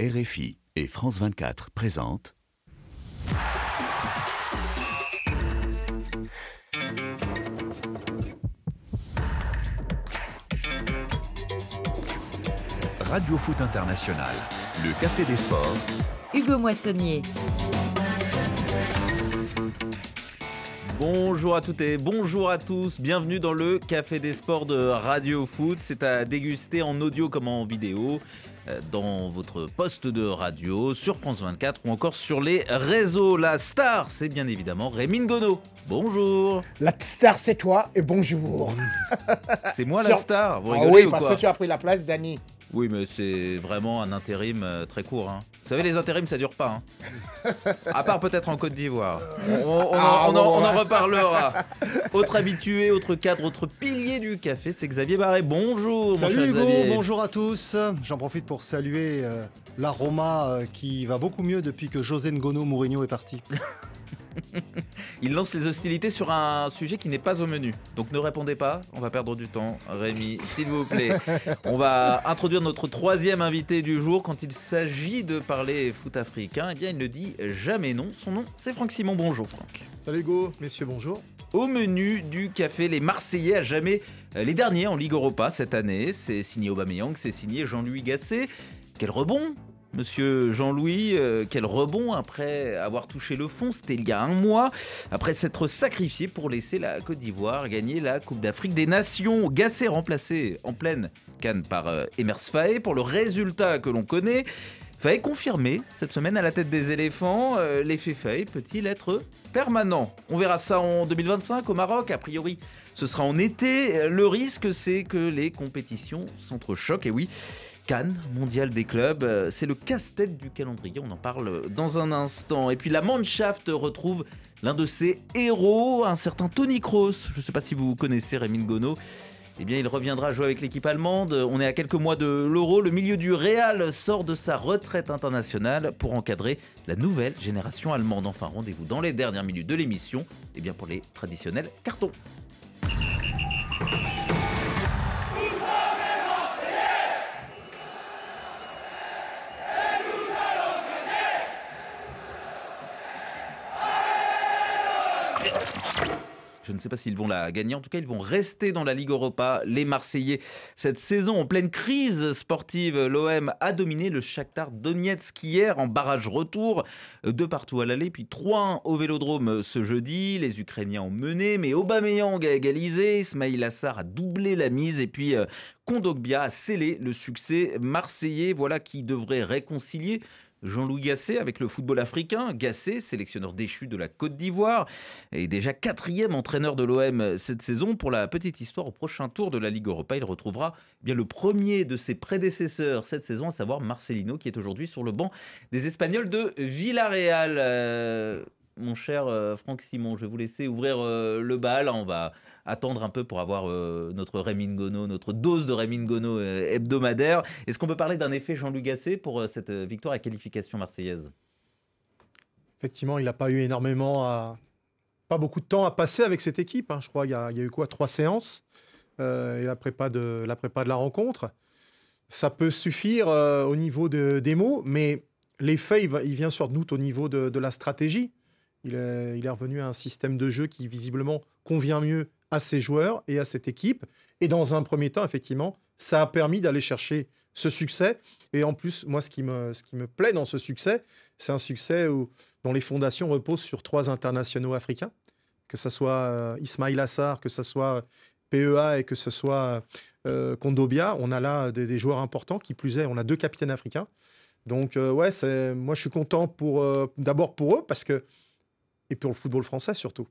RFI et France 24 présentent Radio Foot International, le Café des Sports. Hugo Moissonnier. Bonjour à toutes et bonjour à tous. Bienvenue dans le Café des Sports de Radio Foot. C'est à déguster en audio comme en vidéo dans votre poste de radio, sur France 24 ou encore sur les réseaux. La star, c'est bien évidemment Rémi Ngono. Bonjour. La star, c'est toi et bonjour. C'est moi la star. Ah oui, parce que tu as pris la place d'Annie. Oui, mais c'est vraiment un intérim euh, très court. Hein. Vous savez, les intérims, ça dure pas. Hein. À part peut-être en Côte d'Ivoire. On, en- ah, reparlera. Autre habitué, autre cadre, autre pilier du café, c'est Xavier Barret. Bonjour, mon Salut Hugo, bonjour à tous. J'en profite pour saluer euh, l'aroma euh, qui va beaucoup mieux depuis que José Ngono Mourinho est parti. Il lance les hostilités sur un sujet qui n'est pas au menu. Donc ne répondez pas, on va perdre du temps. Rémi, s'il vous plaît. On va introduire notre troisième invité du jour. Quand il s'agit de parler foot africain, eh bien, il ne dit jamais non. Son nom, c'est Franck Simon. Bonjour, Franck. Salut, Go, Messieurs, bonjour. Au menu du café, les Marseillais à jamais euh, les derniers en Ligue Europa cette année. C'est signé Aubameyang, c'est signé Jean-Louis Gasset. Quel rebond Monsieur Jean-Louis, euh, quel rebond après avoir touché le fond, c'était il y a un mois, après s'être sacrifié pour laisser la Côte d'Ivoire gagner la Coupe d'Afrique des Nations. Gassé, remplacé en pleine canne par euh, Emers pour le résultat que l'on connaît. Faye confirmé cette semaine à la tête des éléphants, euh, l'effet Faé peut-il être permanent On verra ça en 2025 au Maroc, a priori ce sera en été. Le risque c'est que les compétitions s'entrechoquent, et oui. Cannes, mondial des clubs. Euh, c'est le casse-tête du calendrier, on en parle dans un instant. Et puis la Mannschaft retrouve l'un de ses héros, un certain Tony Kroos. Je ne sais pas si vous connaissez Rémi Gono. Eh bien, il reviendra jouer avec l'équipe allemande. On est à quelques mois de l'Euro. Le milieu du Real sort de sa retraite internationale pour encadrer la nouvelle génération allemande. Enfin, rendez-vous dans les dernières minutes de l'émission, eh bien pour les traditionnels cartons. ne sais pas s'ils vont la gagner. En tout cas, ils vont rester dans la Ligue Europa. Les Marseillais, cette saison en pleine crise sportive, l'OM a dominé le Shakhtar Donetsk hier en barrage retour. De partout à l'aller, puis 3-1 au Vélodrome ce jeudi. Les Ukrainiens ont mené, mais Aubameyang a égalisé. Ismail Assar a doublé la mise. Et puis, euh, Kondogbia a scellé le succès marseillais. Voilà qui devrait réconcilier Jean-Louis Gasset avec le football africain. Gasset, sélectionneur déchu de la Côte d'Ivoire, est déjà quatrième entraîneur de l'OM cette saison. Pour la petite histoire, au prochain tour de la Ligue Europa, il retrouvera bien le premier de ses prédécesseurs cette saison, à savoir Marcelino, qui est aujourd'hui sur le banc des Espagnols de Villarreal. Euh, mon cher euh, Franck Simon, je vais vous laisser ouvrir euh, le bal. On va attendre un peu pour avoir euh, notre Rémin notre dose de Rémy Gono euh, hebdomadaire. Est-ce qu'on peut parler d'un effet jean luc Gasset pour euh, cette victoire à qualification marseillaise Effectivement, il n'a pas eu énormément pas beaucoup de temps à passer avec cette équipe. Hein. Je crois qu'il y, a, eu quoi Trois séances et la prépa, de, la rencontre. Ça peut suffire au niveau des mots, mais l'effet, il, il, vient sur doute au niveau de, la stratégie. il est, revenu à un système de jeu qui visiblement convient mieux à ces joueurs et à cette équipe. Et dans un premier temps, effectivement, ça a permis d'aller chercher ce succès. Et en plus, moi, ce qui me, ce qui me plaît dans ce succès, c'est un succès où, dont les fondations reposent sur trois internationaux africains, que ce soit euh, Ismail Assar, que ce soit euh, PEA et que ce soit euh, Kondobia. On a là des, joueurs importants, qui plus est, on a deux capitaines africains. Donc, ouais, moi, je suis content pour d'abord pour eux, parce que, et pour le football français surtout.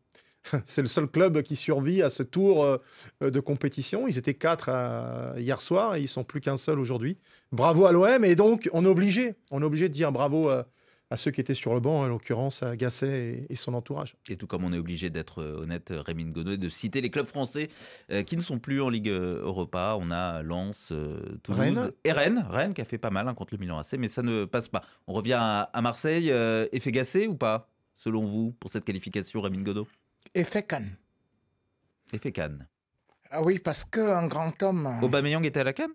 c'est le seul club qui survit à ce tour euh, de compétition. Ils étaient quatre euh, hier soir et ils sont plus qu'un seul aujourd'hui. Bravo à l'OM et donc on est obligé, on est obligé de dire bravo euh, à, ceux qui étaient sur le banc, en l'occurrence à Gasset et, son entourage. Et tout comme on est obligé d'être honnête, Rémy et de citer les clubs français qui ne sont plus en Ligue Europa. On a Lens, Toulouse Rennes. et Rennes. Rennes qui a fait pas mal hein, contre le Milan AC, mais ça ne passe pas. On revient à, Marseille. effet Gasset ou pas, selon vous, pour cette qualification, Rémy Godot Effet Cannes. Effet Cannes. Ah oui, parce qu'un grand homme. Euh, Aubameyang était à la Cannes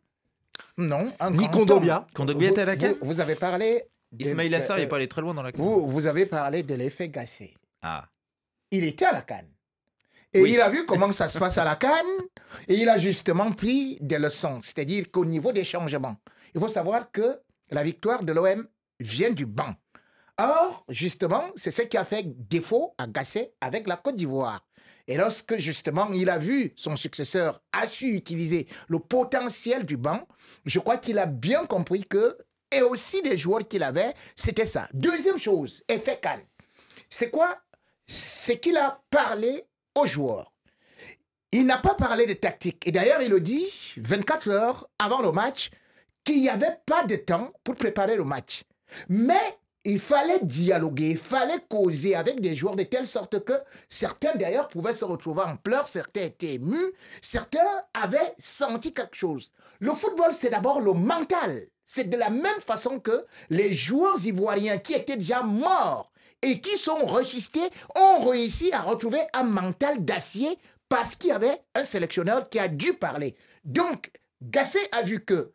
Non, Ni grand Kondogbia. était à la Cannes vous, avez parlé. Ismail Assar, il n'est pas allé très loin dans la Cannes. Vous, avez parlé de l'effet Gassé. Ah. Il était à la Cannes. Et il a vu comment ça se passe à la Cannes. Et il a justement pris des leçons. C'est-à-dire qu'au niveau des changements, il faut savoir que la victoire de l'OM vient du banc. Or, justement, c'est ce qui a fait défaut à Gasset avec la Côte d'Ivoire. Et lorsque justement il a vu son successeur a su utiliser le potentiel du banc, je crois qu'il a bien compris que, et aussi des joueurs qu'il avait, c'était ça. Deuxième chose, effet calme. C'est quoi C'est qu'il a parlé aux joueurs. Il n'a pas parlé de tactique. Et d'ailleurs, il le dit 24 heures avant le match qu'il n'y avait pas de temps pour préparer le match. Mais il fallait dialoguer, il fallait causer avec des joueurs de telle sorte que certains d'ailleurs pouvaient se retrouver en pleurs, certains étaient émus, certains avaient senti quelque chose. Le football, c'est d'abord le mental. C'est de la même façon que les joueurs ivoiriens qui étaient déjà morts et qui sont ressuscités ont réussi à retrouver un mental d'acier parce qu'il y avait un sélectionneur qui a dû parler. Donc, Gasset a vu que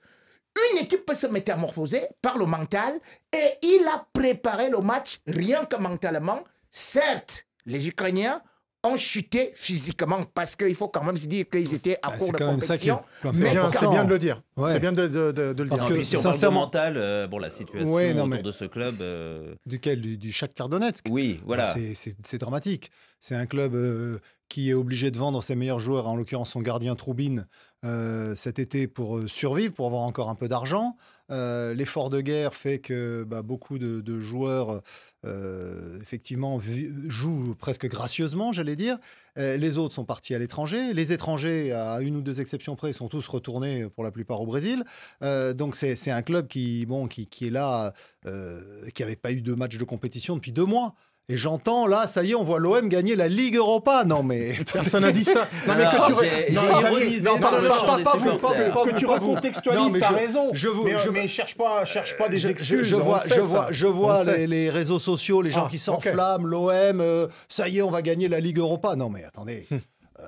une équipe peut se métamorphoser par le mental et il a préparé le match rien que mentalement. Certes, les Ukrainiens ont chuté physiquement parce qu'il faut quand même se dire qu'ils étaient à bah, court de compétition. C'est bien, bien, de le dire. C'est bien de, le dire. Parce que sincèrement, mental, euh, bon, la situation autour de ce club. Euh, Duquel du, Chat Shakhtar Donetsk. Oui, bah, voilà. c'est dramatique. C'est un club euh, qui est obligé de vendre ses meilleurs joueurs, en l'occurrence son gardien Troubine, euh, cet été pour euh, survivre, pour avoir encore un peu d'argent. Euh, l'effort de guerre fait que bah, beaucoup de, joueurs, effectivement, jouent presque gracieusement, j'allais dire. les autres sont partis à l'étranger. Les étrangers, à une ou deux exceptions près, sont tous retournés pour la plupart au Brésil. donc c'est un club qui, bon, qui, qui est là, qui n'avait pas eu de match de compétition depuis deux mois. Et j'entends là, ça y est, on voit l'OM gagner la Ligue Europa. Non mais personne n'a dit ça. Non, mais que tu recontextualises. raison. Je vous, euh, mais, cherche pas, cherche pas des excuses. Je, vois, je vois, je vois les, réseaux sociaux, les gens ah, qui s'enflamment, l'OM, euh, ça y est, on va gagner la Ligue Europa. Non mais attendez. Hum. Euh,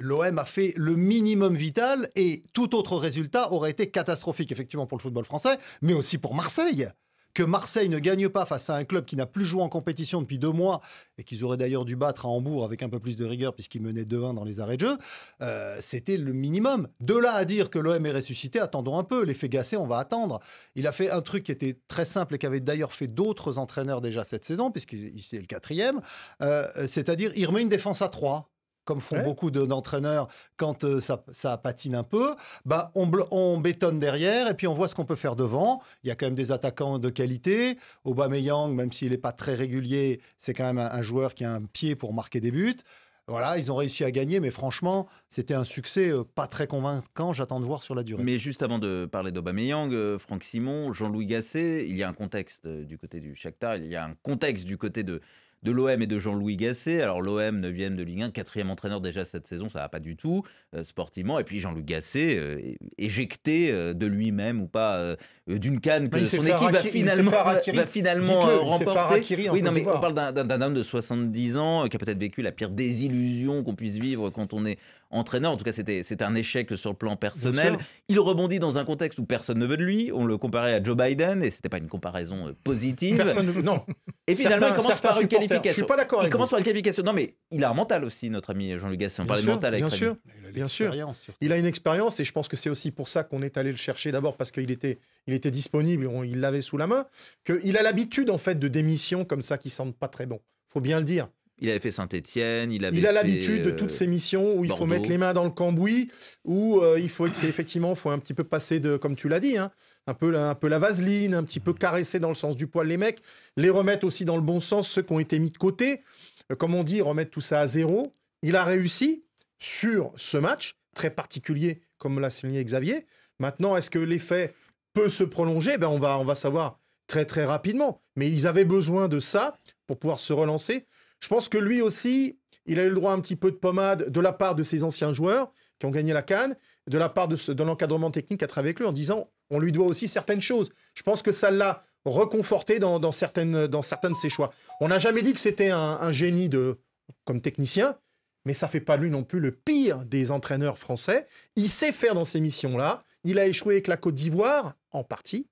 L'OM a fait le minimum vital et tout autre résultat aurait été catastrophique effectivement pour le football français, mais aussi pour Marseille que Marseille ne gagne pas face à un club qui n'a plus joué en compétition depuis deux mois et qu'ils auraient d'ailleurs dû battre à Hambourg avec un peu plus de rigueur puisqu'ils menaient 2-1 dans les arrêts de jeu, euh, c'était le minimum. De là à dire que l'OM est ressuscité, attendons un peu. L'effet gassé, on va attendre. Il a fait un truc qui était très simple et qu'avaient d'ailleurs fait d'autres entraîneurs déjà cette saison, puisqu'il c'est le quatrième, euh, c'est-à-dire il remet une défense à 3 comme font beaucoup d'entraîneurs quand euh, ça, patine un peu, bah, on, bétonne derrière et puis on voit ce qu'on peut faire devant. Il y a quand même des attaquants de qualité. Aubameyang, même s'il n'est pas très régulier, c'est quand même un, joueur qui a un pied pour marquer des buts. Voilà, ils ont réussi à gagner, mais franchement, c'était un succès euh, pas très convaincant. J'attends de voir sur la durée. Mais juste avant de parler d'Aubameyang, euh, Franck Simon, Jean-Louis Gasset, il y a un contexte du côté du Shakhtar, il y a un contexte du côté de, de l'OM et de Jean-Louis Gasset. Alors l'OM, 9e de Ligue 1, quatrième entraîneur déjà cette saison, ça va pas du tout euh, sportivement. Et puis Jean-Louis Gasset, euh, éjecté euh, de lui-même ou pas d'une canne bah, que son équipe va finalement, va bah, finalement remporter. Oui, on parle d'un homme de 70 ans qui a peut-être vécu la pire désillusion qu'on puisse vivre quand on est entraîneur. En tout cas, c'était un échec sur le plan personnel. Il rebondit dans un contexte où personne ne veut de lui. On le comparait à Joe Biden et c'était pas une comparaison euh, positive. Personne ne non. Et finalement, il commence par une qualification. Je suis pas d'accord. Il commence par une qualification. Non, mais il a un mental aussi, notre ami Jean-Luc Gasset. On parlait mental avec Bien sûr, bien sûr. Il a une expérience et je pense que c'est aussi pour ça qu'on est allé le chercher d'abord parce qu'il était, il était disponible, il l'avait sous la main. Il a l'habitude en fait de démissions comme ça qui sentent pas très bon. Faut bien le dire. Il avait fait saint etienne il avait Il a l'habitude de euh, toutes ces missions où il faut mettre les mains dans le cambouis, où euh, il faut effectivement, faut un petit peu passer de, comme tu l'as dit, hein, un, peu un peu la vaseline, un petit peu caresser dans le sens du poil les mecs, les remettre aussi dans le bon sens ceux qui ont été mis de côté, euh, comme on dit, remettre tout ça à zéro. Il a réussi sur ce match très particulier, comme l'a souligné Xavier. Maintenant, est-ce que l'effet peut se prolonger Ben on va, on va savoir très très rapidement. Mais ils avaient besoin de ça pour pouvoir se relancer. Je pense que lui aussi, il a eu le droit à un petit peu de pommade de la part de ses anciens joueurs qui ont gagné la canne, de la part de, l'encadrement technique à travailler avec lui en disant on lui doit aussi certaines choses. Je pense que ça l'a reconforté dans, certaines, dans certains de ses choix. On n'a jamais dit que c'était un, génie de, comme technicien, mais ça fait pas lui non plus le pire des entraîneurs français. Il sait faire dans ces missions-là. Il a échoué avec la Côte d'Ivoire, en partie,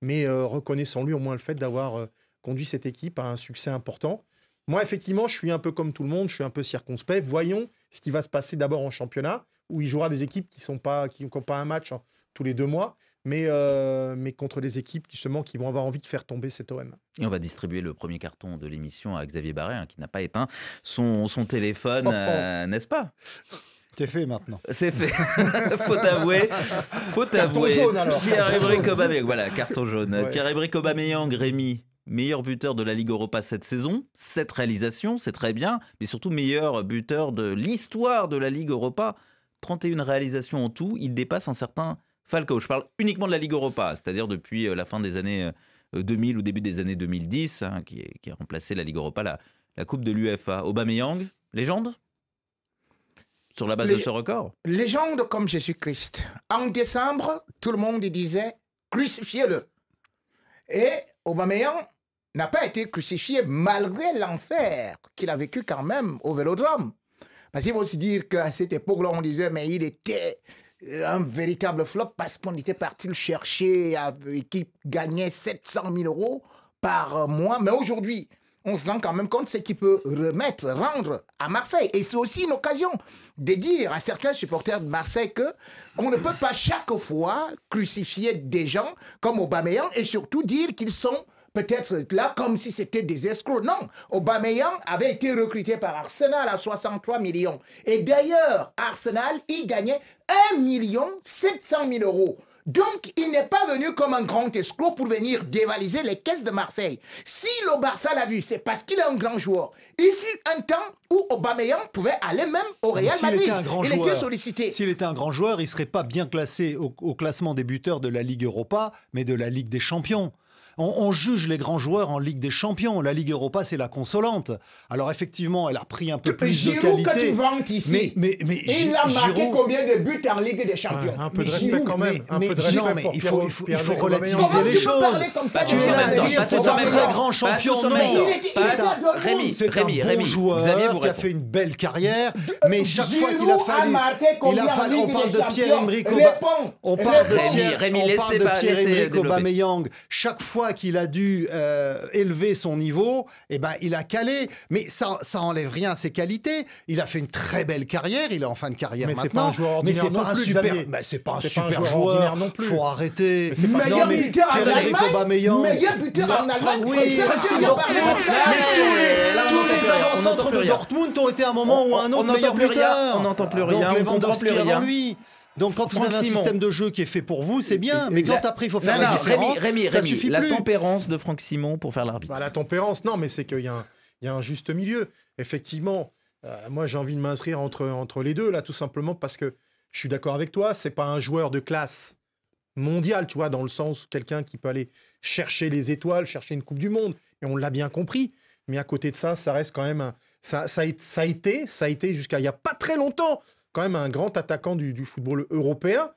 mais euh, reconnaissant lui au moins le fait d'avoir euh, conduit cette équipe à un succès important. Moi, effectivement, je suis un peu comme tout le monde, je suis un peu circonspect. Voyons ce qui va se passer d'abord en championnat, où il jouera des équipes qui n'ont pas, pas un match hein, tous les deux mois, mais, euh, mais contre des équipes qui vont avoir envie de faire tomber cet OM. Et on va distribuer le premier carton de l'émission à Xavier Barret, hein, qui n'a pas éteint son, son téléphone, oh, oh. Euh, n'est-ce pas c'est fait maintenant. C'est fait. faut avouer. Faut carton avouer. Jaune, alors. Pierre Aubameyang. Voilà, carton jaune. Pierre Rémi meilleur buteur de la Ligue Europa cette saison, cette réalisation, c'est très bien, mais surtout meilleur buteur de l'histoire de la Ligue Europa, 31 réalisations en tout, il dépasse un certain Falcao. Je parle uniquement de la Ligue Europa, c'est-à-dire depuis euh, la fin des années 2000 euh, ou début des années 2010, hein, qui, a remplacé la Ligue Europa, la, Coupe de l'UEFA. Aubameyang, légende sur la base de ce record Légende comme Jésus-Christ. En décembre, tout le monde disait crucifiez-le. Et Aubameyang n'a pas été crucifié malgré l'enfer qu'il a vécu quand même au Vélodrome. Parce qu'il faut se dire qu'à cette époque-là, on disait, mais il était euh, un véritable flop parce qu'on était parti le chercher et qu'il gagnait 700 000 euros par mois. Mais aujourd'hui, on se rend quand même compte ce qu'il peut remettre, rendre à Marseille. Et c'est aussi une occasion de dire à certains supporters de Marseille que on ne peut pas chaque fois crucifier des gens comme Aubameyang et surtout dire qu'ils sont peut-être là comme si c'était des escrocs. Non, Aubameyang avait été recruté par Arsenal à 63 millions. Et d'ailleurs, Arsenal il gagnait 1 million 700 000 euros. Donc, il n'est pas venu comme un grand escroc pour venir dévaliser les caisses de Marseille. Si le Barça l'a vu, c'est parce qu'il est un grand joueur. Il fut un temps où Aubameyang pouvait aller même au ah, Real Madrid. Était un il était sollicité. S'il était un grand joueur, il ne serait pas bien classé au classement des buteurs de la Ligue Europa, mais de la Ligue des Champions. On, on, juge les grands joueurs en Ligue des Champions. La Ligue Europa, c'est la consolante. Alors effectivement, elle a pris un peu plus de qualité. tu vantes ici. Mais, mais, mais il a marqué combien de buts en Ligue des Champions Un peu de respect quand même. un peu de respect non, mais il faut, il faut, il faut relativiser les choses. Comme ça, bah, tu veux là, dire bah, c'est bah, un très grand champion. Non, c'est un bon joueur qui a fait une belle carrière. Mais chaque fois qu'il a fallu, il a fallu. On parle de Pierre-Emerick. On parle de euh, Pierre-Emerick Aubameyang. Chaque fois qu'il a dû euh, élever son niveau, eh ben, il a calé. Mais ça, ça enlève rien à ses qualités. Il a fait une très belle carrière. Il est en fin de carrière mais maintenant. mais bah, c'est pas, un super... mais c'est pas un super. joueur non plus. Faut arrêter. Mais pas... Meilleur buteur en Allemagne. Meilleur buteur bah, Mais tous les avant-centres de Dortmund ont été un moment ou un autre meilleur buteur. On n'entend plus rien. Donc Lewandowski avant lui. Donc quand vous avez un système de jeu qui est fait pour vous, c'est bien. Mais quand après il faut faire la Rémi, la tempérance de Franck Simon pour faire l'arbitre. Bah, la tempérance, non, mais c'est qu'il y, y, a un juste milieu. Effectivement, euh, moi j'ai envie de m'inscrire entre, entre les deux là, tout simplement parce que je suis d'accord avec toi. C'est pas un joueur de classe mondiale, tu vois, dans le sens quelqu'un qui peut aller chercher les étoiles, chercher une Coupe du Monde, et on l'a bien compris. Mais à côté de ça, ça reste quand même ça, ça, a été, ça a été jusqu'à il y a pas très longtemps quand même un grand attaquant du, football européen.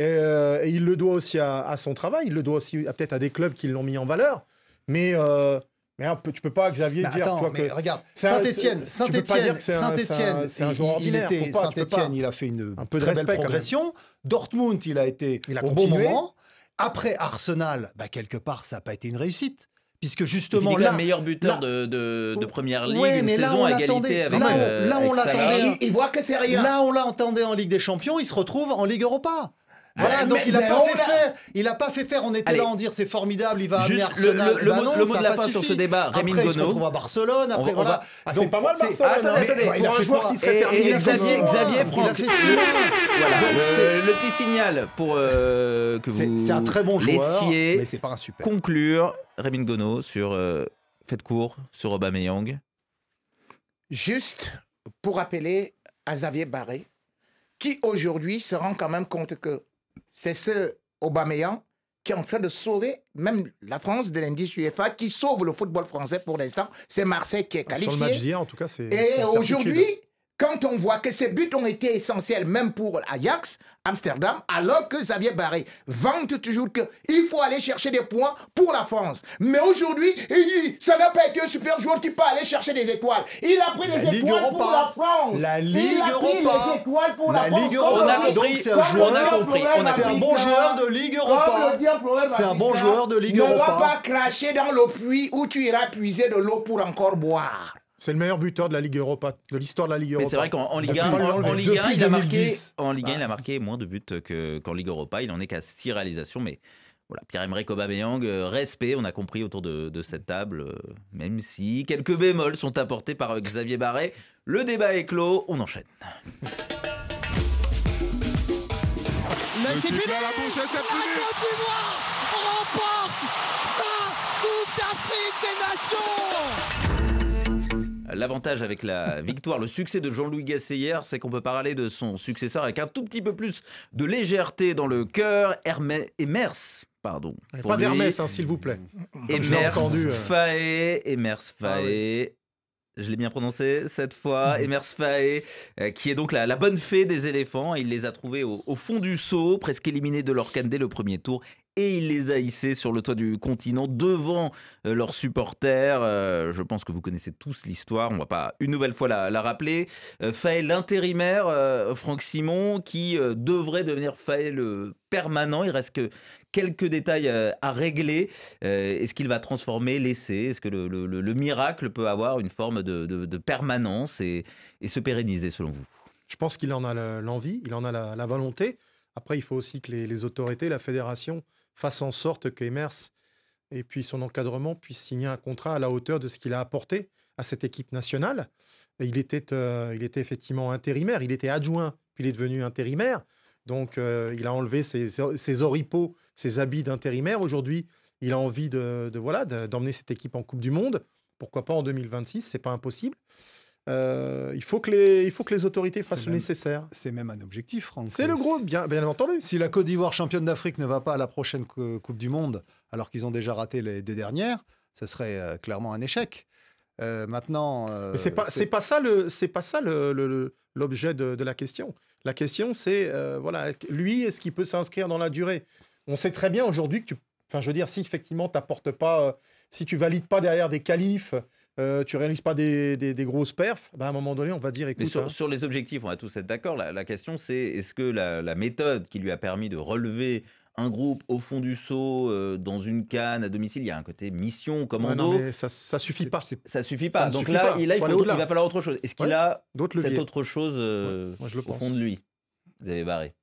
Euh, et, il le doit aussi à, son travail, il le doit aussi peut-être à des clubs qui l'ont mis en valeur. Mais, euh, mais tu peux pas, Xavier, bah, dire attends, que. Regarde, Saint-Etienne, Saint-Etienne, saint c'est un joueur ordinaire. Saint-Etienne, il a fait une un peu de très respect, belle progression. Dortmund, il a été au bon moment. Après Arsenal, bah, quelque part, ça n'a pas été une réussite puisque justement le meilleur buteur de, première ligue une saison à égalité avec là, on, euh, là, on l'attendait là on l'attendait en Ligue des Champions il se retrouve en Ligue Europa voilà, donc il n'a pas fait faire. Il a pas fait faire. On était là en dire c'est formidable, il va amener Le, le, bah le mot, de la fin sur ce débat, Rémi Bono. Après, il Barcelone. Après, on Va... Ah, c'est pas mal Barcelone. attendez, pour un joueur qui serait terminé. Xavier, Xavier Franck. Il a voilà. le, petit signal pour euh, que vous. C'est un très bon joueur. Mais c'est pas un super. Conclure, Rémi Gono sur euh, faites court sur Aubameyang. Juste pour appeler à Xavier Barré, qui aujourd'hui se rend quand même compte que c'est ce Aubameyang qui est en train de sauver même la France de l'indice UEFA, qui sauve le football français pour l'instant. C'est Marseille qui est qualifié. match d'hier, en tout cas, Et aujourd'hui, quand on voit que ces buts ont été essentiels même pour Ajax, Amsterdam, alors que Xavier Barré vante toujours qu'il faut aller chercher des points pour la France. Mais aujourd'hui, il dit, ça n'a pas été un super joueur qui peut aller chercher des étoiles. Il a pris des étoiles pour la France. La Ligue il a pris des étoiles pour la, France. donc c'est un, compris. c'est un bon joueur de Ligue Europa. C'est un bon joueur de Ligue Europa. Ne va pas cracher dans le puits où tu iras puiser de l'eau pour encore boire. C'est le meilleur buteur de la Ligue Europa, de l'histoire de la Ligue Europa. c'est vrai qu'en Ligue 1, en, Ligue il, a bah. marqué, moins de buts qu'en Ligue Europa. Il en est qu'à 6 réalisations, mais voilà, Pierre-Emerick Aubameyang, euh, respect, on a compris autour de, cette table, euh, même si quelques bémols sont apportés par euh, Xavier Barré. Le débat est clos, on enchaîne. Mais Côte d'Ivoire remporte sa des Nations L'avantage avec la victoire, le succès de Jean-Louis Gasset hier, c'est qu'on peut parler de son successeur avec un tout petit peu plus de légèreté dans le cœur, Hermès pardon. pas d'Hermès, hein, s'il vous plaît. Emers euh. ah Faé, Je l'ai bien prononcé cette fois, mhm. Emers Faé, euh, qui est donc la, bonne fée des éléphants. Il les a trouvés au, fond du seau, presque éliminés de leur dès le premier tour et il les a hissés sur le toit du continent devant euh, leurs supporters. Euh, je pense que vous connaissez tous l'histoire, on ne va pas une nouvelle fois la, rappeler. Euh, Faël intérimaire, euh, Franck Simon, qui devrait devenir Faël permanent. Il reste que quelques détails à régler. Est-ce qu'il va transformer l'essai Est-ce que le, miracle peut avoir une forme de, permanence et, se pérenniser selon vous Je pense qu'il en a l'envie, il en a la, volonté. Après, il faut aussi que les, les autorités, la fédération, fasse en sorte que Emers et puis son encadrement puissent signer un contrat à la hauteur de ce qu'il a apporté à cette équipe nationale. il était, euh, il était effectivement intérimaire, il était adjoint, puis il est devenu intérimaire. Donc euh, il a enlevé ses, ses oripeaux, ses habits d'intérimaire. Aujourd'hui, il a envie de, voilà d'emmener cette équipe en Coupe du Monde. Pourquoi pas en 2026 C'est pas impossible. Euh, il, faut que les, il faut que les autorités fassent le nécessaire. C'est même un objectif, Franck. C'est le gros, bien, bien entendu. Si la Côte d'Ivoire, championne d'Afrique, ne va pas à la prochaine Coupe du Monde, alors qu'ils ont déjà raté les deux dernières, ce serait euh, clairement un échec. Euh, maintenant. c'est pas, c'est pas ça le, c'est pas ça l'objet de, la question. La question, c'est voilà, lui, est-ce qu'il peut s'inscrire dans la durée On sait très bien aujourd'hui que tu, enfin, je veux dire, si effectivement tu pas, si tu valides pas derrière des qualifs, euh, tu réalises pas des, grosses perfs, bah, à un moment donné, on va dire écoute. Hein. sur, les objectifs, on va tous être d'accord. La, question, c'est est-ce que la, méthode qui lui a permis de relever un groupe au fond du seau, euh, dans une canne, à domicile, il y a un côté mission, commando. non, ça, suffit pas. Ça suffit pas. Donc là, Il, il, va falloir autre chose. Est-ce qu'il a cette autre chose euh, au fond de lui Vous avez barré.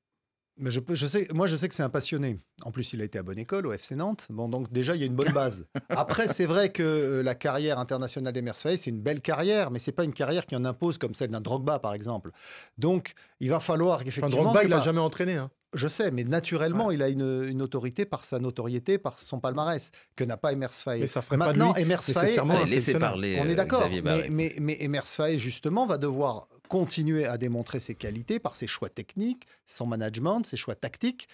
Mais je, sais, moi, je sais que c'est un passionné. En plus, il a été à bonne école au FC Nantes. Bon, donc déjà, il y a une bonne base. Après, c'est vrai que euh, la carrière internationale des Mercedes, c'est une belle carrière, mais ce n'est pas une carrière qui en impose comme celle d'un Drogba, par exemple. Donc, il va falloir effectivement. Drogba, il l'a jamais entraîné. Hein. Je sais, mais naturellement, il a une, autorité par sa notoriété, par son palmarès, que n'a pas Emers Faye. Mais ça ferait Maintenant, pas de lui, Emers on est euh, d'accord, mais, mais, mais Emers justement, va devoir continuer à démontrer ses qualités par ses choix techniques, son management, ses choix tactiques.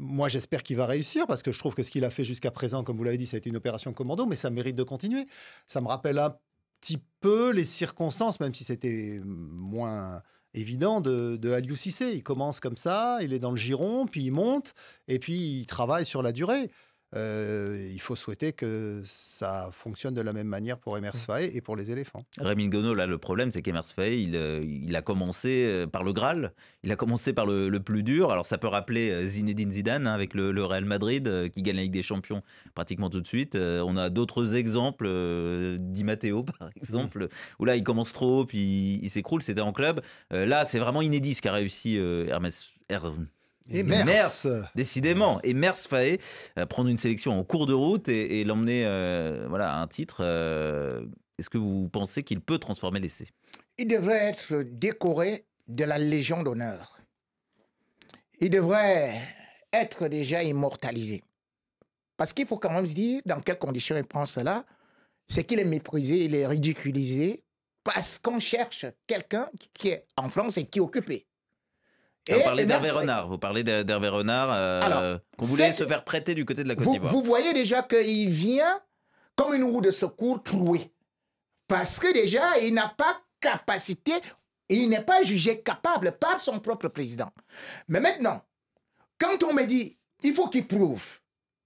Moi, j'espère qu'il va réussir parce que je trouve que ce qu'il a fait jusqu'à présent, comme vous l'avez dit, ça a été une opération commando, mais ça mérite de continuer. Ça me rappelle un petit peu les circonstances, même si c'était moins évident de, de Aliou Il commence comme ça, il est dans le giron, puis il monte, et puis il travaille sur la durée. Euh, il faut souhaiter que ça fonctionne de la même manière pour Emers mmh. et pour les éléphants. Rémi Gonneau, là, le problème, c'est qu'Emers euh, il, a commencé euh, par le Graal, il a commencé par le, plus dur. Alors, ça peut rappeler Zinedine Zidane hein, avec le, Real Madrid qui gagne la Ligue des Champions pratiquement tout de suite. on a d'autres exemples, Di Matteo, par exemple, mmh. où là, il commence trop, puis il, s'écroule, c'était en club. là, c'est vraiment inédit ce qu'a réussi Hermès. Et Mers. Décidément. Et Mers fallait euh, prendre une sélection en cours de route et, l'emmener euh, voilà, à un titre. Euh, est-ce que vous pensez qu'il peut transformer l'essai Il devrait être décoré de la Légion d'honneur. Il devrait être déjà immortalisé. Parce qu'il faut quand même se dire dans quelles conditions il prend cela. C'est qu'il est méprisé, il est ridiculisé parce qu'on cherche quelqu'un qui est en France et qui est occupé. Vous parlez eh d'Hervé Renard. Vous parlez d'Hervé Renard euh, qu'on se faire prêter du côté de la Côte d'Ivoire. Vous, vous voyez déjà qu'il vient comme une roue de secours trouée. Parce que déjà, il n'a pas capacité, il n'est pas jugé capable par son propre président. Mais maintenant, quand on me dit, il faut qu'il prouve,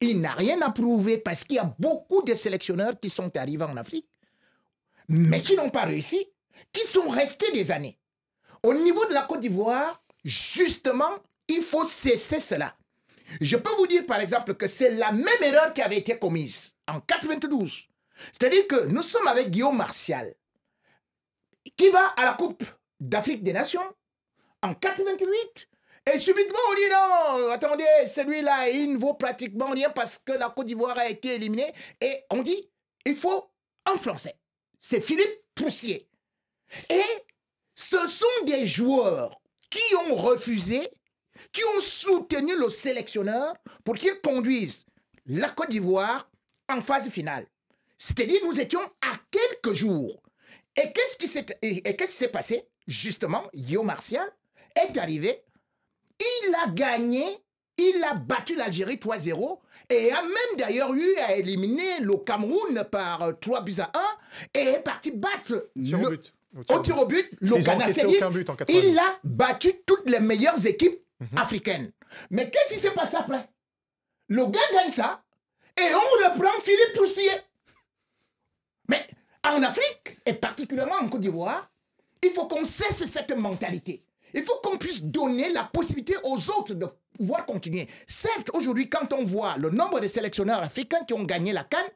il n'a rien à prouver parce qu'il y a beaucoup de sélectionneurs qui sont arrivés en Afrique, mais qui n'ont pas réussi, qui sont restés des années. Au niveau de la Côte d'Ivoire, justement, il faut cesser cela. Je peux vous dire, par exemple, que c'est la même erreur qui avait été commise en 92. C'est-à-dire que nous sommes avec Guillaume Martial, qui va à la Coupe d'Afrique des Nations en 98 Et subitement, on dit non, attendez, celui-là, il ne vaut pratiquement rien parce que la Côte d'Ivoire a été éliminée. Et on dit, il faut en français. C'est Philippe Poussier. Et ce sont des joueurs qui ont refusé, qui ont soutenu le sélectionneur pour qu'il conduise la Côte d'Ivoire en phase finale. C'est-à-dire, nous étions à quelques jours. Et qu'est-ce qui s'est passé Justement, Yo Martial est arrivé, il a gagné, il a battu l'Algérie 3-0 et a même d'ailleurs eu à éliminer le Cameroun par 3 buts à 1 et est parti battre. Sur le... but. Au tir au but, le sest il a battu toutes les meilleures équipes mhm. africaines. Mais qu'est-ce qui s'est passé après Le gagne ça et on reprend Philippe Toussier. Mais en Afrique, et particulièrement en Côte d'Ivoire, il faut qu'on cesse cette mentalité. Il faut qu'on puisse donner la possibilité aux autres de pouvoir continuer. Certes, aujourd'hui, quand on voit le nombre de sélectionneurs africains qui ont gagné la Cannes,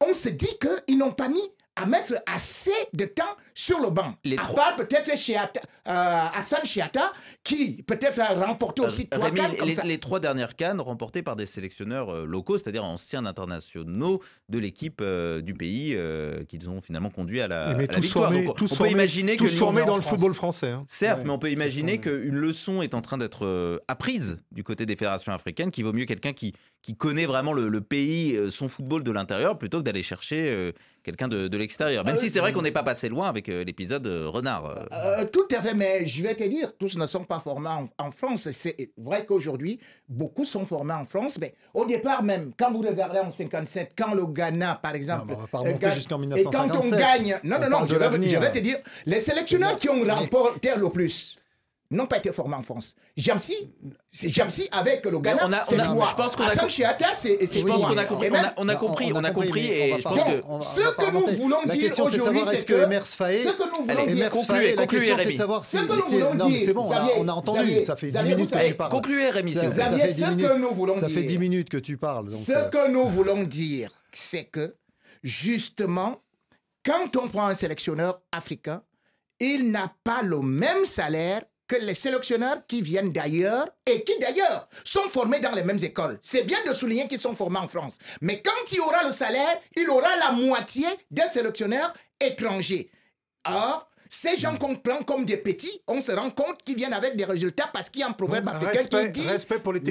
on se dit qu'ils n'ont pas mis à mettre assez de temps sur le banc. à part peut-être euh, Hassan Chiata, qui peut-être a remporté aussi trois cannes. Comme les, les, trois dernières cannes remportées par des sélectionneurs euh, locaux, c'est-à-dire anciens internationaux de l'équipe euh, du pays euh, qu'ils ont finalement conduit à la, mais à victoire. on peut imaginer que dans le football français. Hein. Certes, mais on peut imaginer qu'une leçon est en train d'être apprise du côté des fédérations africaines, qu'il vaut mieux quelqu'un qui, qui connaît vraiment le, le pays, son football de l'intérieur, plutôt que d'aller chercher quelqu'un de, l'extérieur. Même euh, si c'est vrai qu'on n'est euh, pas passé loin avec euh, l'épisode Renard. tout à fait, mais je vais te dire, tous ne sont pas formés en, France. C'est vrai qu'aujourd'hui, beaucoup sont formés en France, mais au départ même, quand vous regardez en 57, quand le Ghana, par exemple, et quand on gagne, non, non, non, je vais, je vais, te dire, les sélectionneurs qui ont remporté le plus n'ont pas été formés en France. Jamsi, c'est Jamsi avec le Ghana. c'est moi. je pense qu'on a, compris. On a compris. On a compris. Et je pense que ce que nous voulons dire aujourd'hui, c'est que Emers Faé. Ce que nous voulons dire, concluez, concluez, Rémi. Ce que nous voulons dire, c'est bon. On a entendu. Ça fait 10 minutes que tu parles. Concluez, Rémi. Ça fait 10 minutes que tu parles. Ce euh. que nous voulons dire, c'est que justement, quand on prend un sélectionneur africain, il n'a pas le même salaire que les sélectionneurs qui viennent d'ailleurs et qui d'ailleurs sont formés dans les mêmes écoles. C'est bien de souligner qu'ils sont formés en France. Mais quand il aura le salaire, il aura la moitié des sélectionneurs étrangers. Or, ces gens qu'on prend comme des petits, on se rend compte qu'ils viennent avec des résultats parce qu'il y a un proverbe africain qui dit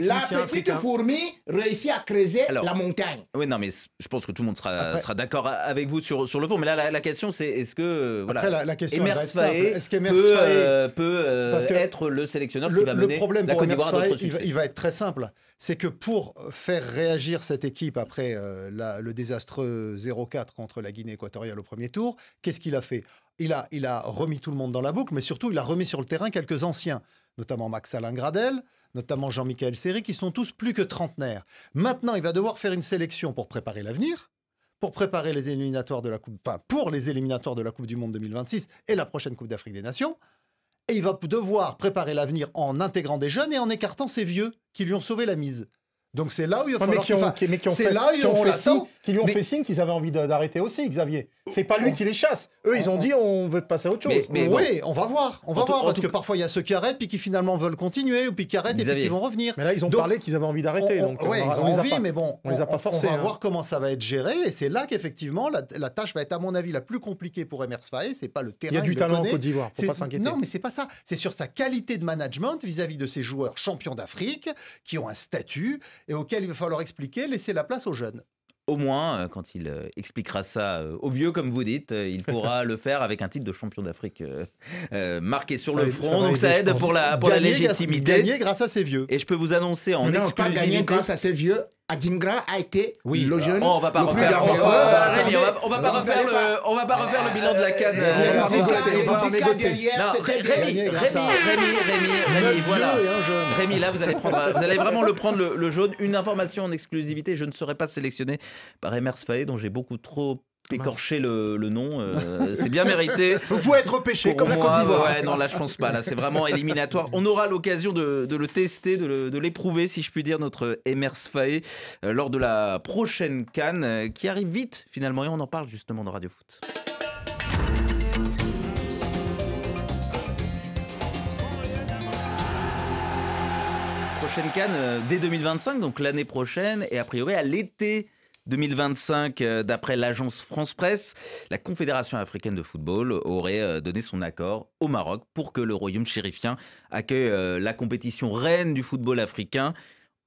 La petite fourmi réussit à creuser la montagne. Oui, non, mais je pense que tout le monde sera, sera d'accord avec vous sur, sur le fond. Mais là, la, question, c'est est-ce que. Euh, Après, la, Emers est peut, euh, euh, être le sélectionneur le, qui va mener la pour il, il va être très simple c'est que pour euh, faire réagir cette équipe après euh, le désastreux 0-4 contre la Guinée équatoriale au premier tour, qu'est-ce qu'il a fait il a, remis tout le monde dans la boucle, mais surtout, il a remis sur le terrain quelques anciens, notamment Max-Alain Gradel, notamment Jean-Michel Seri, qui sont tous plus que trentenaires. Maintenant, il va devoir faire une sélection pour préparer l'avenir, pour préparer les éliminatoires de la Coupe, pour les éliminatoires de la Coupe du Monde 2026 et la prochaine Coupe d'Afrique des Nations et il va devoir préparer l'avenir en intégrant des jeunes et en écartant ces vieux qui lui ont sauvé la mise. Donc c'est là où il va falloir mais ont, là qui lui ont fait signe qu'ils avaient envie d'arrêter aussi Xavier. C'est pas lui qui les chasse. Eux ils ont dit on veut passer à autre chose. Mais, oui, on va voir, on va voir parce que parfois il y a ceux qui arrêtent puis qui finalement veulent continuer ou puis qui arrêtent et puis qui vont revenir. Mais là ils ont parlé qu'ils avaient envie d'arrêter donc ouais, ils ont envie mais bon, on, les a pas On va hein. voir comment ça va être géré et c'est là qu'effectivement la, tâche va être à mon avis la plus compliquée pour Emers Faé, c'est pas le terrain Il y a du talent en Côte d'Ivoire, pas s'inquiéter. Non mais c'est pas ça, c'est sur sa qualité de management vis-à-vis de ces joueurs champions d'Afrique qui ont un statut et auquel il va falloir expliquer, laisser la place aux jeunes au moins, euh, quand il euh, expliquera ça euh, aux vieux, comme vous dites, il pourra le faire avec un titre de champion d'Afrique marqué sur le front. donc ça aide pour la, pour la légitimité. Gagner grâce à ces vieux. Et je peux vous annoncer en exclusivité... grâce à ces vieux, Adingra a été oui. le on va pas refaire, le, on va pas refaire le bilan de la canne. Rémi, Rémi, Rémi voilà. Hein, Rémi, là vous allez prendre, vous allez vraiment le prendre le, jaune. Une information en exclusivité, je ne serai pas sélectionné par Emers Faye dont j'ai beaucoup trop écorcher le, nom. Euh, c'est bien mérité. Vous pouvez être pêché comme la Côte d'Ivoire. non, là, je pense pas. Là, c'est vraiment éliminatoire. On aura l'occasion de, le tester, de, l'éprouver, si je puis dire, notre Emers Faé, euh, lors de la prochaine Cannes, euh, qui arrive vite, finalement. Et on en parle justement dans Radio Foot. Prochaine Cannes dès 2025, donc l'année prochaine, et a priori à l'été 2025, euh, d'après l'agence France Presse, la Confédération africaine de football aurait euh, donné son accord au Maroc pour que le royaume chérifien accueille euh, la compétition reine du football africain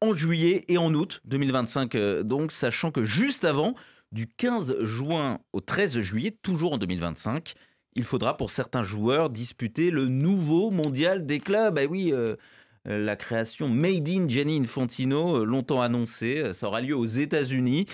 en juillet et en août 2025. Donc, sachant que juste avant, du 15 juin au 13 juillet, toujours en 2025, il faudra pour certains joueurs disputer le nouveau mondial des clubs. Eh oui, la création Made in Jenny Infantino, euh, longtemps annoncée. Euh, ça aura lieu aux États-Unis.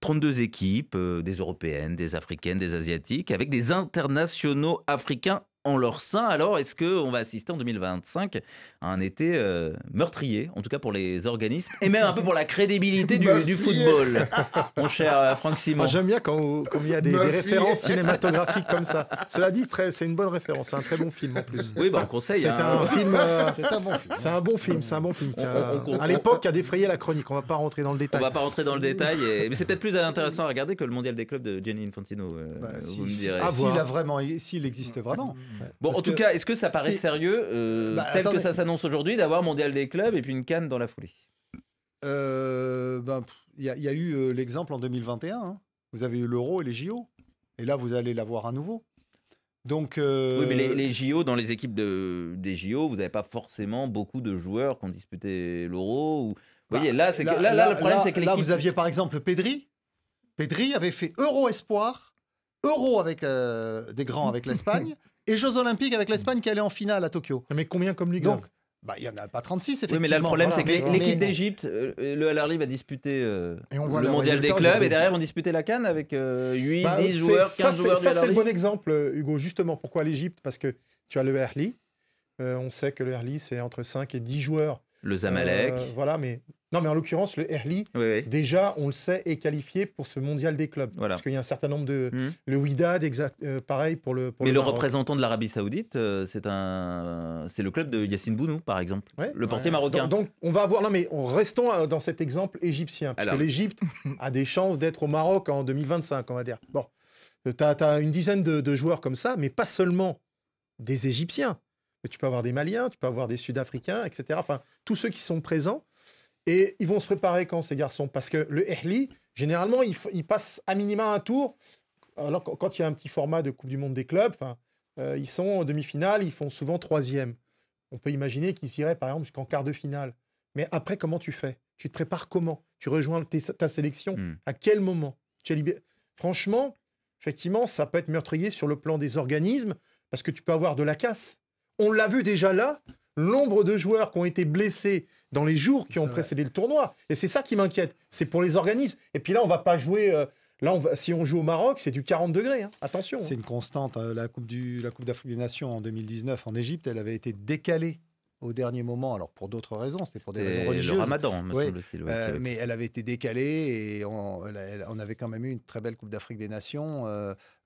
32 équipes, euh, des européennes, des africaines, des asiatiques, avec des internationaux africains en leur sein. Alors, est-ce qu'on va assister en 2025 à un été euh, meurtrier, en tout cas pour les organismes, et même un peu pour la crédibilité du, football, mon cher euh, Franck Simon J'aime bien quand, il y a des, références cinématographiques comme ça. Cela dit, c'est une bonne référence, c'est un très bon film en plus. Oui, bah, on conseille. C'est hein. euh, un, bon film. C'est un bon film, c'est un bon film. à l'époque, a défrayé la chronique. On va pas rentrer dans le détail. On va pas rentrer dans le détail, mais c'est peut-être plus intéressant à regarder que le mondial des clubs de Gianni Infantino. Bah, vous me direz. Ah, s'il vraiment, s'il existe vraiment. Bon, en tout cas, est-ce que ça paraît sérieux, euh, bah, tel que ça s'annonce aujourd'hui, d'avoir mondial des clubs et puis une canne dans la foulée euh, ben, il y, a eu euh, l'exemple en 2021. Hein. Vous avez eu l'euro et les JO. Et là, vous allez l'avoir à nouveau. Donc, Oui, mais les, JO, dans les équipes de, des JO, vous n'avez pas forcément beaucoup de joueurs qui ont disputé l'euro. Ou... Vous voyez, bah, là, là, là, le problème, c'est que Là, vous aviez par exemple Pedri. Pedri avait fait Euro Espoir, Euro avec des grands avec l'Espagne. et Jeux Olympiques avec l'Espagne qui allait en finale à Tokyo. Mais combien comme Ligue bah, il n'y en a pas 36, effectivement. Oui, mais là, le problème, c'est que l'équipe d'Égypte, euh, le Al arli va disputer euh, le mondial des clubs, et derrière, on disputait la Cannes avec 8, euh, 10 bah, joueurs, 15 ça, Ça, c'est le bon exemple, Hugo, justement. Pourquoi l'Égypte Parce que tu as le Al on sait que le Al c'est entre 5 et 10 joueurs le Zamalek. Euh, voilà, mais non, mais en l'occurrence, le Erli, déjà, on le sait, est qualifié pour ce mondial des clubs. Parce qu'il y a un certain nombre de. Hmm. Le Widad, euh, pareil pour le. Pour mais le, représentant de l'Arabie Saoudite, euh, c'est un, c'est le club de Yassine Bounou, par exemple, le portier marocain. Donc, on va avoir. Non, mais restons dans cet exemple égyptien, parce que l'Égypte a des chances d'être au Maroc en 2025, on va dire. Bon, tu as, une dizaine de joueurs comme ça, mais pas seulement des Égyptiens tu peux avoir des Maliens, tu peux avoir des Sud-Africains, etc. Enfin, tous ceux qui sont présents. Et ils vont se préparer quand ces garçons Parce que le Ehli, généralement, il, passe à minima un tour. Alors, quand il y a un petit format de Coupe du Monde des clubs, euh, ils sont en demi-finale, ils font souvent troisième. On peut imaginer qu'ils iraient, par exemple, jusqu'en quart de finale. Mais après, comment tu fais Tu te prépares comment Tu rejoins ta sélection hmm. À quel moment tu Franchement, effectivement, ça peut être meurtrier sur le plan des organismes, parce que tu peux avoir de la casse on l'a vu déjà là, l'ombre de joueurs qui ont été blessés dans les jours qui ont précédé le tournoi. Et c'est ça qui m'inquiète. C'est pour les organismes. Et puis là, on va pas jouer. Euh, là, si on joue au Maroc, c'est du 40 degrés. Hein. Attention. C'est hein. une constante. Euh, la Coupe d'Afrique des Nations en 2019 en Égypte, elle avait été décalée au dernier moment. Alors pour d'autres raisons, c'était pour des raisons religieuses. Le Ramadan, euh, mais elle avait été décalée et on, avait quand même eu une très belle Coupe d'Afrique des Nations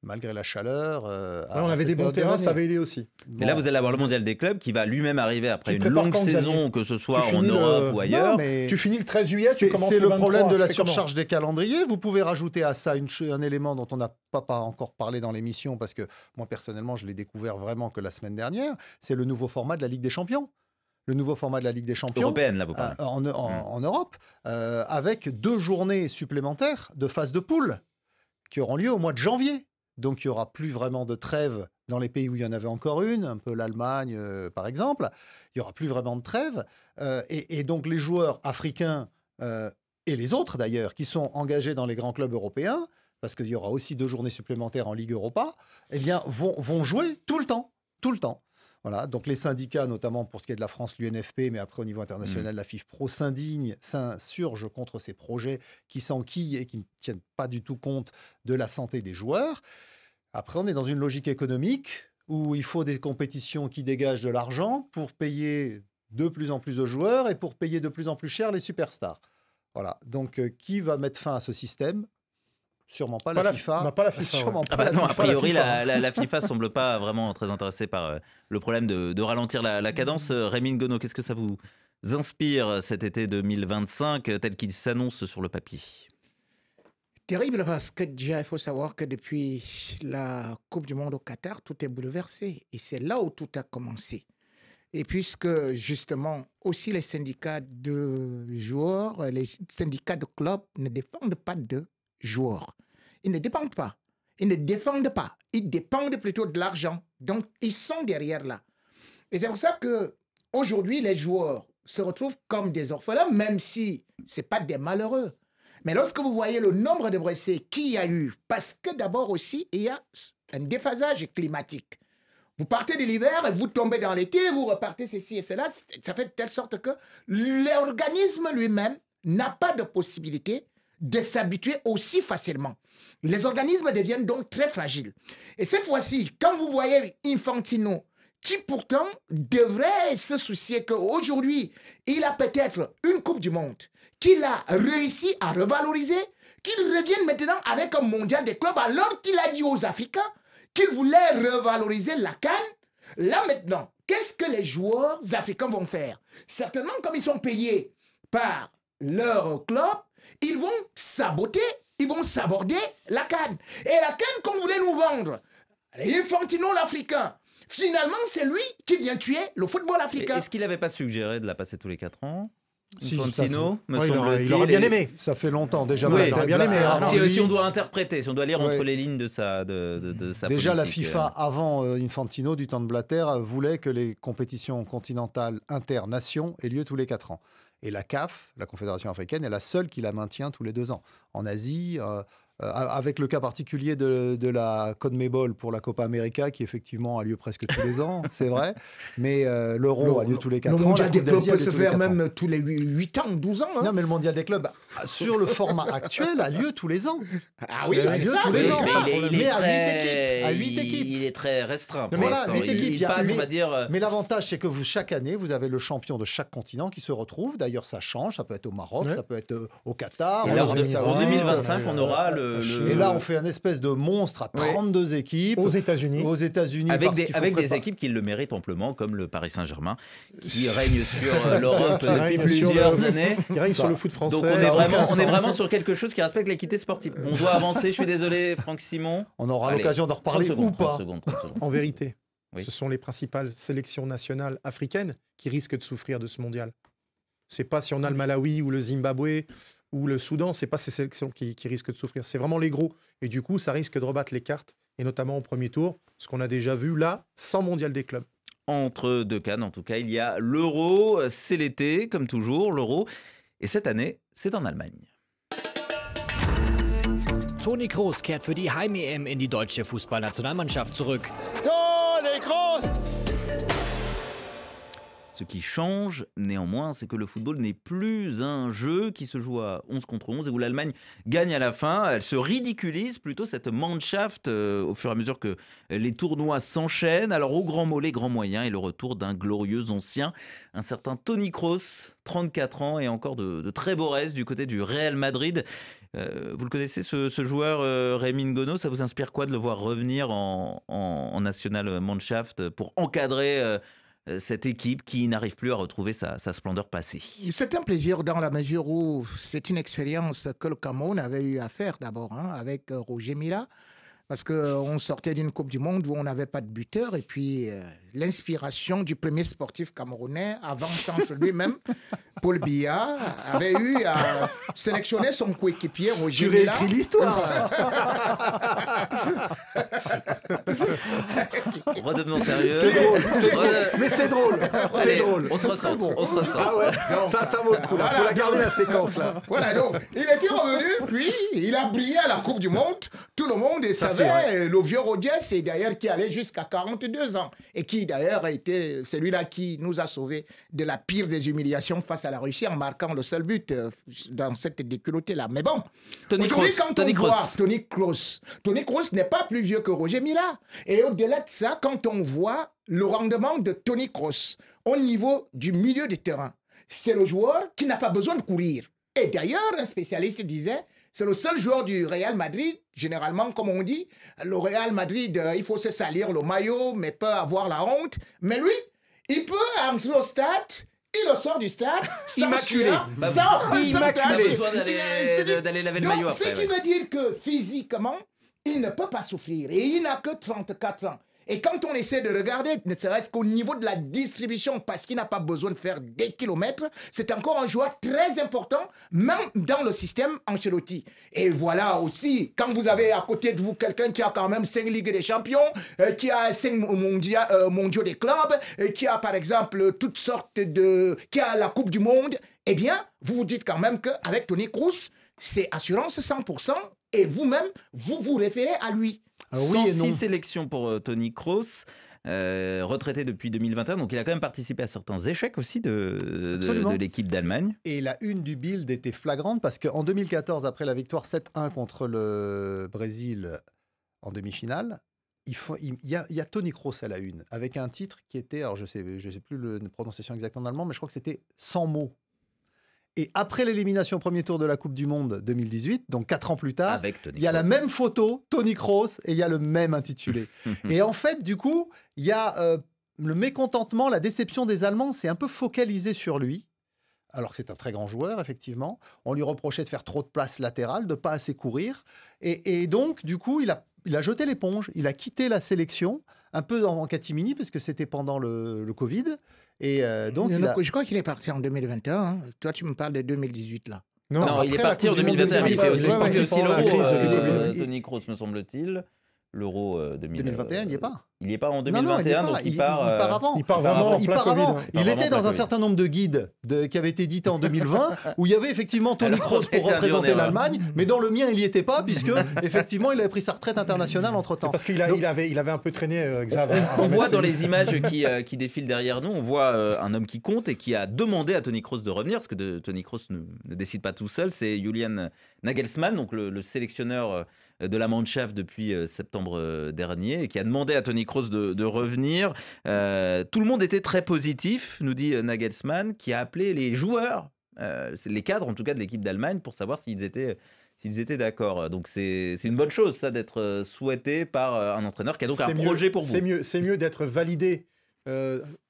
malgré la chaleur. Euh, on avait des bons terrains, ça avait aidé aussi. Mais là, vous allez avoir le mondial des clubs qui va lui-même arriver après une longue saison, que ce soit en Europe ou ailleurs. Tu finis le 13 juillet, tu commences C'est le, problème de la surcharge des calendriers. Vous pouvez rajouter à ça un élément dont on n'a pas, encore parlé dans l'émission, parce que moi, personnellement, je l'ai découvert vraiment que la semaine dernière. C'est le nouveau format de la Ligue des Champions le nouveau format de la Ligue des Champions. Européenne, là, vous euh, parlez. en, mmh. Europe, euh, avec deux journées supplémentaires de phase de poule qui auront lieu au mois de janvier donc il n'y aura plus vraiment de trêve dans les pays où il y en avait encore une, un peu l'Allemagne euh, par exemple, il n'y aura plus vraiment de trêve. Euh, et, donc les joueurs africains euh, et les autres d'ailleurs qui sont engagés dans les grands clubs européens, parce qu'il y aura aussi deux journées supplémentaires en Ligue Europa, eh bien vont, vont jouer tout le temps, tout le temps donc les syndicats, notamment pour ce qui est de la France, l'UNFP, mais après au niveau international, mm. la FIFPRO s'indigne, s'insurge contre ces projets qui s'enquillent et qui ne tiennent pas du tout compte de la santé des joueurs. Après, on est dans une logique économique où il faut des compétitions qui dégagent de l'argent pour payer de plus en plus de joueurs et pour payer de plus en plus cher les superstars. Voilà, donc euh, qui va mettre fin à ce système Sûrement pas, la FIFA. Non, ah bah non, a priori, la, la, la FIFA, semble pas vraiment très intéressée par euh, le problème de, ralentir la, cadence. Euh, Rémi Ngono, qu'est-ce que ça vous inspire euh, cet été 2025 tel qu'il s'annonce sur le papier Terrible parce que déjà, il faut savoir que depuis la Coupe du Monde au Qatar, tout est bouleversé. Et c'est là où tout a commencé. Et puisque justement aussi les syndicats de joueurs, les syndicats de clubs ne défendent pas d'eux joueurs. Ils ne dépendent pas. Ils ne défendent pas. Ils dépendent plutôt de l'argent. Donc, ils sont derrière là. Et c'est pour ça que aujourd'hui, les joueurs se retrouvent comme des orphelins, même si ce n'est pas des malheureux. Mais lorsque vous voyez le nombre de blessés qu'il y a eu, parce que d'abord aussi, il y a un déphasage climatique. Vous partez de l'hiver et vous tombez dans l'été, vous repartez ceci et cela. Ça fait de telle sorte que l'organisme lui-même n'a pas de possibilité de s'habituer aussi facilement. Les organismes deviennent donc très fragiles. Et cette fois-ci, quand vous voyez Infantino, qui pourtant devrait se soucier qu'aujourd'hui, il a peut-être une Coupe du Monde, qu'il a réussi à revaloriser, qu'il revienne maintenant avec un mondial des clubs, alors qu'il a dit aux Africains qu'il voulait revaloriser la canne. Là maintenant, qu'est-ce que les joueurs africains vont faire Certainement, comme ils sont payés par leur club, ils vont saboter, ils vont saborder la canne. Et la canne qu'on voulait nous vendre, Infantino l'Africain, finalement c'est lui qui vient tuer le football africain. Est-ce qu'il n'avait pas suggéré de la passer tous les 4 ans Infantino, me il, aurait, bien aimé. Ça fait longtemps déjà. Oui, il bien aimé. Ah, si, on doit interpréter, si on doit lire entre les lignes de sa, de, déjà la FIFA euh. avant euh, Infantino du temps de Blatter euh, voulait que les compétitions continentales internationales aient lieu tous les 4 ans. Et la CAF, la Confédération africaine, est la seule qui la maintient tous les deux ans. En Asie, euh, euh, avec le cas particulier de, de la CONMEBOL pour la Copa América, qui effectivement a lieu presque tous les ans, c'est vrai, mais euh, l'euro a lieu tous les quatre ans. Le mondial des clubs peut se faire même tous les 8, ans, 12 ans. Hein. Non, mais le mondial des clubs bah, sur le format actuel, a lieu tous les ans. Ah oui, a ça, tous les ans. Mais, à, 8 équipes, 8 équipes. Il, est très restreint. Pour voilà, 8 équipes. Il, passe, mais, dire... Euh, mais l'avantage, c'est que vous, chaque année, vous avez le champion de chaque continent qui se retrouve. D'ailleurs, ça change. Ça peut être au Maroc, ça peut être euh, au Qatar. en, 2025, on aura euh, le, Et là, on fait un espèce de monstre à 32 équipes. Aux États-Unis. Aux États-Unis. Avec, des, avec des équipes qui le méritent amplement, comme le Paris Saint-Germain, qui règne sur l'Europe depuis plusieurs années. Qui règne sur le foot français on est vraiment sur quelque chose qui respecte l'équité sportive. On doit avancer, je suis désolé, Franck Simon. On aura l'occasion d'en reparler ou pas. en vérité, ce sont les principales sélections nationales africaines qui risquent de souffrir de ce mondial. C'est pas si on a le Malawi ou le Zimbabwe ou le Soudan, c'est pas ces sélections qui, qui risquent de souffrir. C'est vraiment les gros. Et du coup, ça risque de rebattre les cartes, et notamment au premier tour, ce qu'on a déjà vu là, sans mondial des clubs entre deux cannes. En tout cas, il y a l'euro, c'est l'été, comme toujours, l'euro. Et cette année, c'est en Allemagne. Toni Kroos kehrt für die Heim-EM in die deutsche Fußballnationalmannschaft zurück. Tor! Ce qui change néanmoins, c'est que le football n'est plus un jeu qui se joue à 11 contre 11 et où l'Allemagne gagne à la fin. Elle se ridiculise plutôt cette Mannschaft euh, au fur et à mesure que les tournois s'enchaînent. Alors au grand mollet, grand moyen et le retour d'un glorieux ancien, un certain Tony Kroos, 34 ans et encore de, très beaux restes du côté du Real Madrid. Euh, vous le connaissez ce, joueur, Rémy euh, Rémi Ça vous inspire quoi de le voir revenir en, en, en National Mannschaft pour encadrer euh, cette équipe qui n'arrive plus à retrouver sa, splendeur passée C'est un plaisir dans la mesure où c'est une expérience que le Cameroun avait eu à faire d'abord hein, avec euh, Roger Mila, parce qu'on euh, sortait d'une Coupe du Monde où on n'avait pas de buteur et puis l'inspiration du premier sportif camerounais avant centre lui-même, Paul Biya, avait eu à sélectionner son coéquipier Roger Tu réécris l'histoire On va sérieux. C'est drôle, mais c'est drôle, c'est drôle. On se ressent, on se Ah ouais, ça, ça vaut le coup. Il Faut la garder la séquence là. Voilà, donc il était revenu, puis il a brillé à la Coupe du Monde. Tout le monde ça savait le vieux Roger, c'est d'ailleurs qui allait jusqu'à 42 ans et qui d'ailleurs a été celui-là qui nous a sauvés de la pire des humiliations face à la Russie en marquant le seul but euh, dans cette déculottée-là. Mais bon, Tony quand on voit Tony Kroos, Tony Kroos n'est pas plus vieux que Roger Mila. Et au-delà de ça, quand on voit le rendement de Tony Kroos au niveau du milieu du terrain, c'est le joueur qui n'a pas besoin de courir. Et d'ailleurs, un spécialiste disait, c'est le seul joueur du Real Madrid, généralement, comme on dit. Le Real Madrid, euh, il faut se salir le maillot, mais pas avoir la honte. Mais lui, il peut entrer au stade, il ressort du stade, immaculé. Bah, sans immaculé. d'aller laver le maillot. Ce qui veut dire que physiquement, il ne peut pas souffrir. Et il n'a que 34 ans. Et quand on essaie de regarder, ne serait-ce qu'au niveau de la distribution, parce qu'il n'a pas besoin de faire des kilomètres, c'est encore un joueur très important, même dans le système Ancelotti. Et voilà aussi, quand vous avez à côté de vous quelqu'un qui a quand même 5 Ligues des Champions, euh, qui a 5 euh, mondiaux, euh, des clubs, euh, qui a par exemple toutes sortes de... qui a la Coupe du Monde, eh bien, vous vous dites quand même qu'avec Tony Cruz, c'est assurance 100%, et vous-même, vous vous référez à lui. Alors, 106 sélection sélections pour euh, Tony Kroos. Euh, retraité depuis 2021, donc il a quand même participé à certains échecs aussi de, l'équipe d'Allemagne. Et la une du build était flagrante parce qu'en 2014, après la victoire 7-1 contre le Brésil en demi-finale, il, y a, Tony Kroos à la une, avec un titre qui était, alors je ne sais, plus la prononciation exacte en allemand, mais je crois que c'était 100 mots et après l'élimination au premier tour de la Coupe du Monde 2018, donc quatre ans plus tard, il y a la même photo, Tony Kroos, et il y a le même intitulé. et en fait, du coup, il y a euh, le mécontentement, la déception des Allemands, c'est un peu focalisé sur lui. Alors que c'est un très grand joueur, effectivement. On lui reprochait de faire trop de places latérales, de pas assez courir. et donc, du coup, il a il a jeté l'éponge, il a quitté la sélection, un peu en, catimini, parce que c'était pendant le, Covid. Et euh, donc, Je crois qu'il est parti en 2021. Hein. Toi, tu me parles de 2018, là. Non, il est parti en 2021, il fait aussi, ouais, euh, euh, Tony Kroos, me semble-t-il l'Euro 2021. Euh, il n'y est euh, pas. Il n'y est pas en 2021, il donc il, euh, part, avant. Il part vraiment Il, part avant. Hein. il était dans un certain nombre de guides de, qui avaient été dit en 2020, où il y avait effectivement Tony Kroos pour représenter l'Allemagne, mais dans le mien, il n'y était pas, puisque effectivement, il avait pris sa retraite internationale entre-temps. Parce qu'il avait, il avait un peu traîné, Xavier. On, ah, voit dans les images qui, qui, défilent derrière nous, on voit un homme qui compte et qui a demandé à Tony Kroos de revenir, parce que de, Tony Kroos ne, décide pas tout seul, c'est Julian Nagelsmann, donc le sélectionneur de la Mannschaft depuis euh, septembre euh, dernier et qui a demandé à Tony Kroos de, revenir. Euh, tout le monde était très positif, nous dit Nagelsmann, qui a appelé les joueurs, les cadres en tout cas de l'équipe d'Allemagne, pour savoir s'ils étaient s'ils étaient d'accord. Donc c'est une bonne chose, ça, d'être souhaité par un entraîneur qui a donc un mieux, projet pour vous. C'est mieux, mieux d'être validé.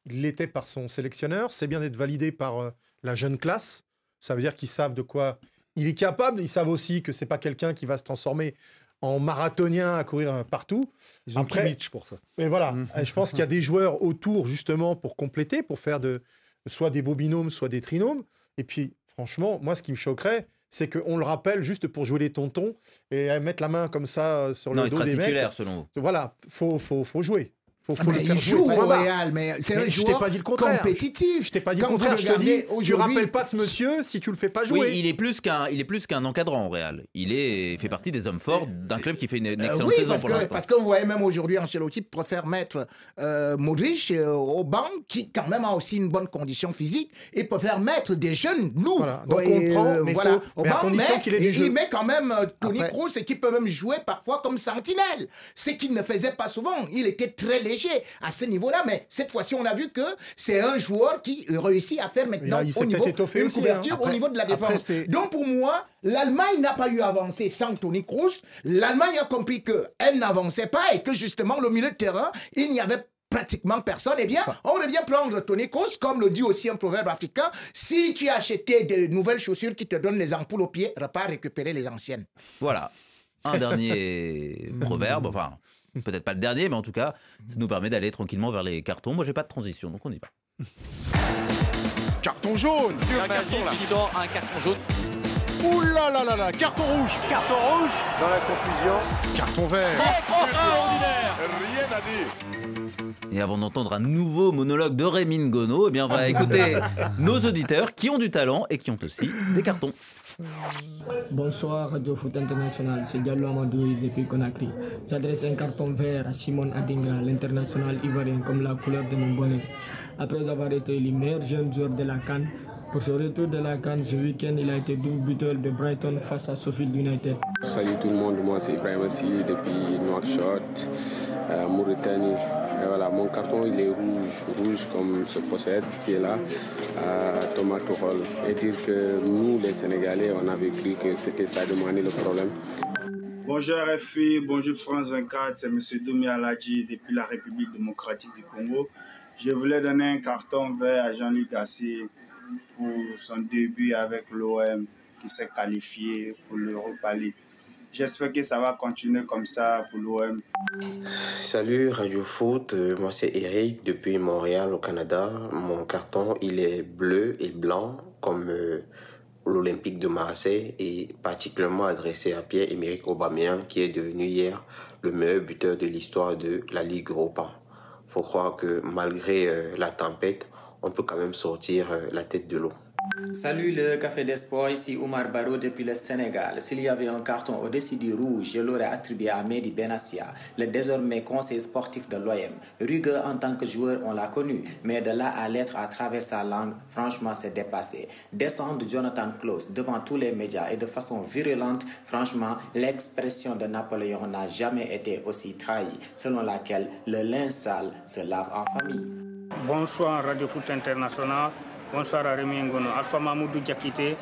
l'été par son sélectionneur, c'est bien d'être validé par la jeune classe. Ça veut dire qu'ils savent de quoi il est capable. Ils savent aussi que c'est pas quelqu'un qui va se transformer en marathonien à courir partout. Ils ont Après, pour ça. Mais voilà, mm. je pense qu'il y a des joueurs autour justement pour compléter, pour faire de soit des Bobinomes soit des trinômes. Et puis, franchement, moi, ce qui me choquerait, c'est qu'on le rappelle juste pour jouer les tontons et mettre la main comme ça euh, sur le dos des mecs. Selon vous. Voilà, faut, faut, faut jouer. Ah, il joue au Real, mais c'est un joueur pas dit le contraire. compétitif. Je t'ai pas dit le contraire. Je te dis, tu rappelles pas ce monsieur si tu le fais pas jouer. Oui, il est plus qu'un, il est plus qu'un encadrant au Real. Il est fait partie des hommes forts d'un club qui fait une, excellente euh, oui, parce que, vous voyez même aujourd'hui, Ancelotti préfère mettre euh, Modric euh, au banc, qui quand même a aussi une bonne condition physique, et préfère mettre des jeunes, nous. Voilà. Donc on euh, prend, mais il, met quand même euh, Tony Kroos et qui peut même jouer parfois comme sentinelle. Ce qu'il ne faisait pas souvent. Il était très léger à ce niveau-là. Mais cette fois-ci, on a vu que c'est un joueur qui réussit à faire maintenant au niveau une couverture au niveau de la défense. Donc pour moi, l'Allemagne n'a pas eu avancé sans Tony Kroos. L'Allemagne a compris que elle n'avançait pas et que justement le milieu de terrain, il n'y avait pratiquement personne, eh bien, on revient prendre Tony Kroos, comme le dit aussi un proverbe africain, si tu as acheté de nouvelles chaussures qui te donnent les ampoules aux pieds, repars récupérer les anciennes. Voilà. Un dernier proverbe, enfin, Peut-être pas le dernier, mais en tout cas, ça nous permet d'aller tranquillement vers les cartons. Moi, j'ai pas de transition, donc on y va. Carton jaune un, carton, un carton jaune. Ouh là là là là Carton rouge Carton rouge Dans la confusion. Carton vert et avant d'entendre un nouveau monologue de Rémine Ngono eh bien on va écouter nos auditeurs qui ont du talent et qui ont aussi des cartons. Bonsoir Radio Foot International, c'est Diallo Amadou depuis Conakry. J'adresse un carton vert à Simon Adingra, l'international ivoirien, comme la couleur de mon bonnet. Après avoir été le meilleur jeune joueur de la Cannes, pour ce retour de la Cannes ce week-end, il a été double buteur de Brighton face à Sophie United. Salut tout le monde, moi c'est Ibrahim Assi depuis Nouakchott, euh, Mauritanie. Et voilà, mon carton il est rouge, rouge comme ce possède qui est là, à Thomas Tuchel. Et dire que nous, les Sénégalais, on avait cru que c'était ça demander le problème. Bonjour RFI, bonjour France 24, c'est M. Domi Aladji depuis la République démocratique du Congo. Je voulais donner un carton vert à Jean-Luc Gasset pour son début avec l'OM qui s'est qualifié pour l'Europa League. J'espère que ça va continuer comme ça pour l'OM. Salut Radio Foot, euh, moi c'est Eric depuis Montréal au Canada. Mon carton il est bleu et blanc comme euh, l'Olympique de Marseille et particulièrement adressé à Pierre-Emerick Aubameyang qui est devenu hier le meilleur buteur de l'histoire de la Ligue Europa. Faut croire que malgré euh, la tempête, on peut quand même sortir la tête de l'eau. Salut le Café des Sports, ici Omar Baro depuis le Sénégal. S'il y avait un carton au-dessus du rouge, je l'aurais attribué à Mehdi Benassia, le désormais conseiller sportif de l'OM. Rugueux en tant que joueur, on l'a connu, mais de là à l'être à travers sa langue, franchement, c'est dépassé. Descendre Jonathan Klaus devant tous les médias et de façon virulente, franchement, l'expression de Napoléon n'a jamais été aussi trahie, selon laquelle le linge sale se lave en famille. Bonsoir Radio Foot International. Bonsoir Rémi Ngono. Alpha Mamoudou Diakité,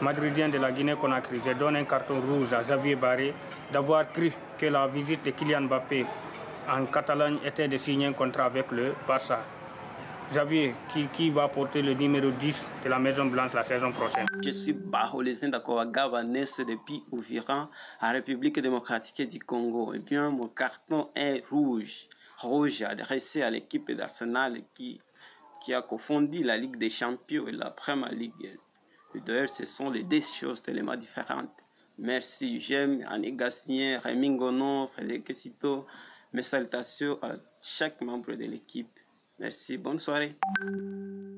madridien de la Guinée-Conakry. Je donne un carton rouge à Xavier Barré d'avoir cru que la visite de Kylian Mbappé en Catalogne était de signer un contrat avec le Barça. Xavier, qui, va porter le numéro 10 de la Maison Blanche la saison prochaine Je suis Baholésien Dakowagawa, née depuis Ouviran, en République démocratique du Congo. Et eh bien, mon carton est rouge, rouge adressé à l'équipe d'Arsenal qui qui a confondu la Ligue des Champions et la Premier League. D'ailleurs, ce sont les deux choses tellement différentes. Merci, j'aime Annie Gassnier, Rémi Gonon, Frédéric Sito. Mes salutations à chaque membre de l'équipe. Merci, bonne soirée.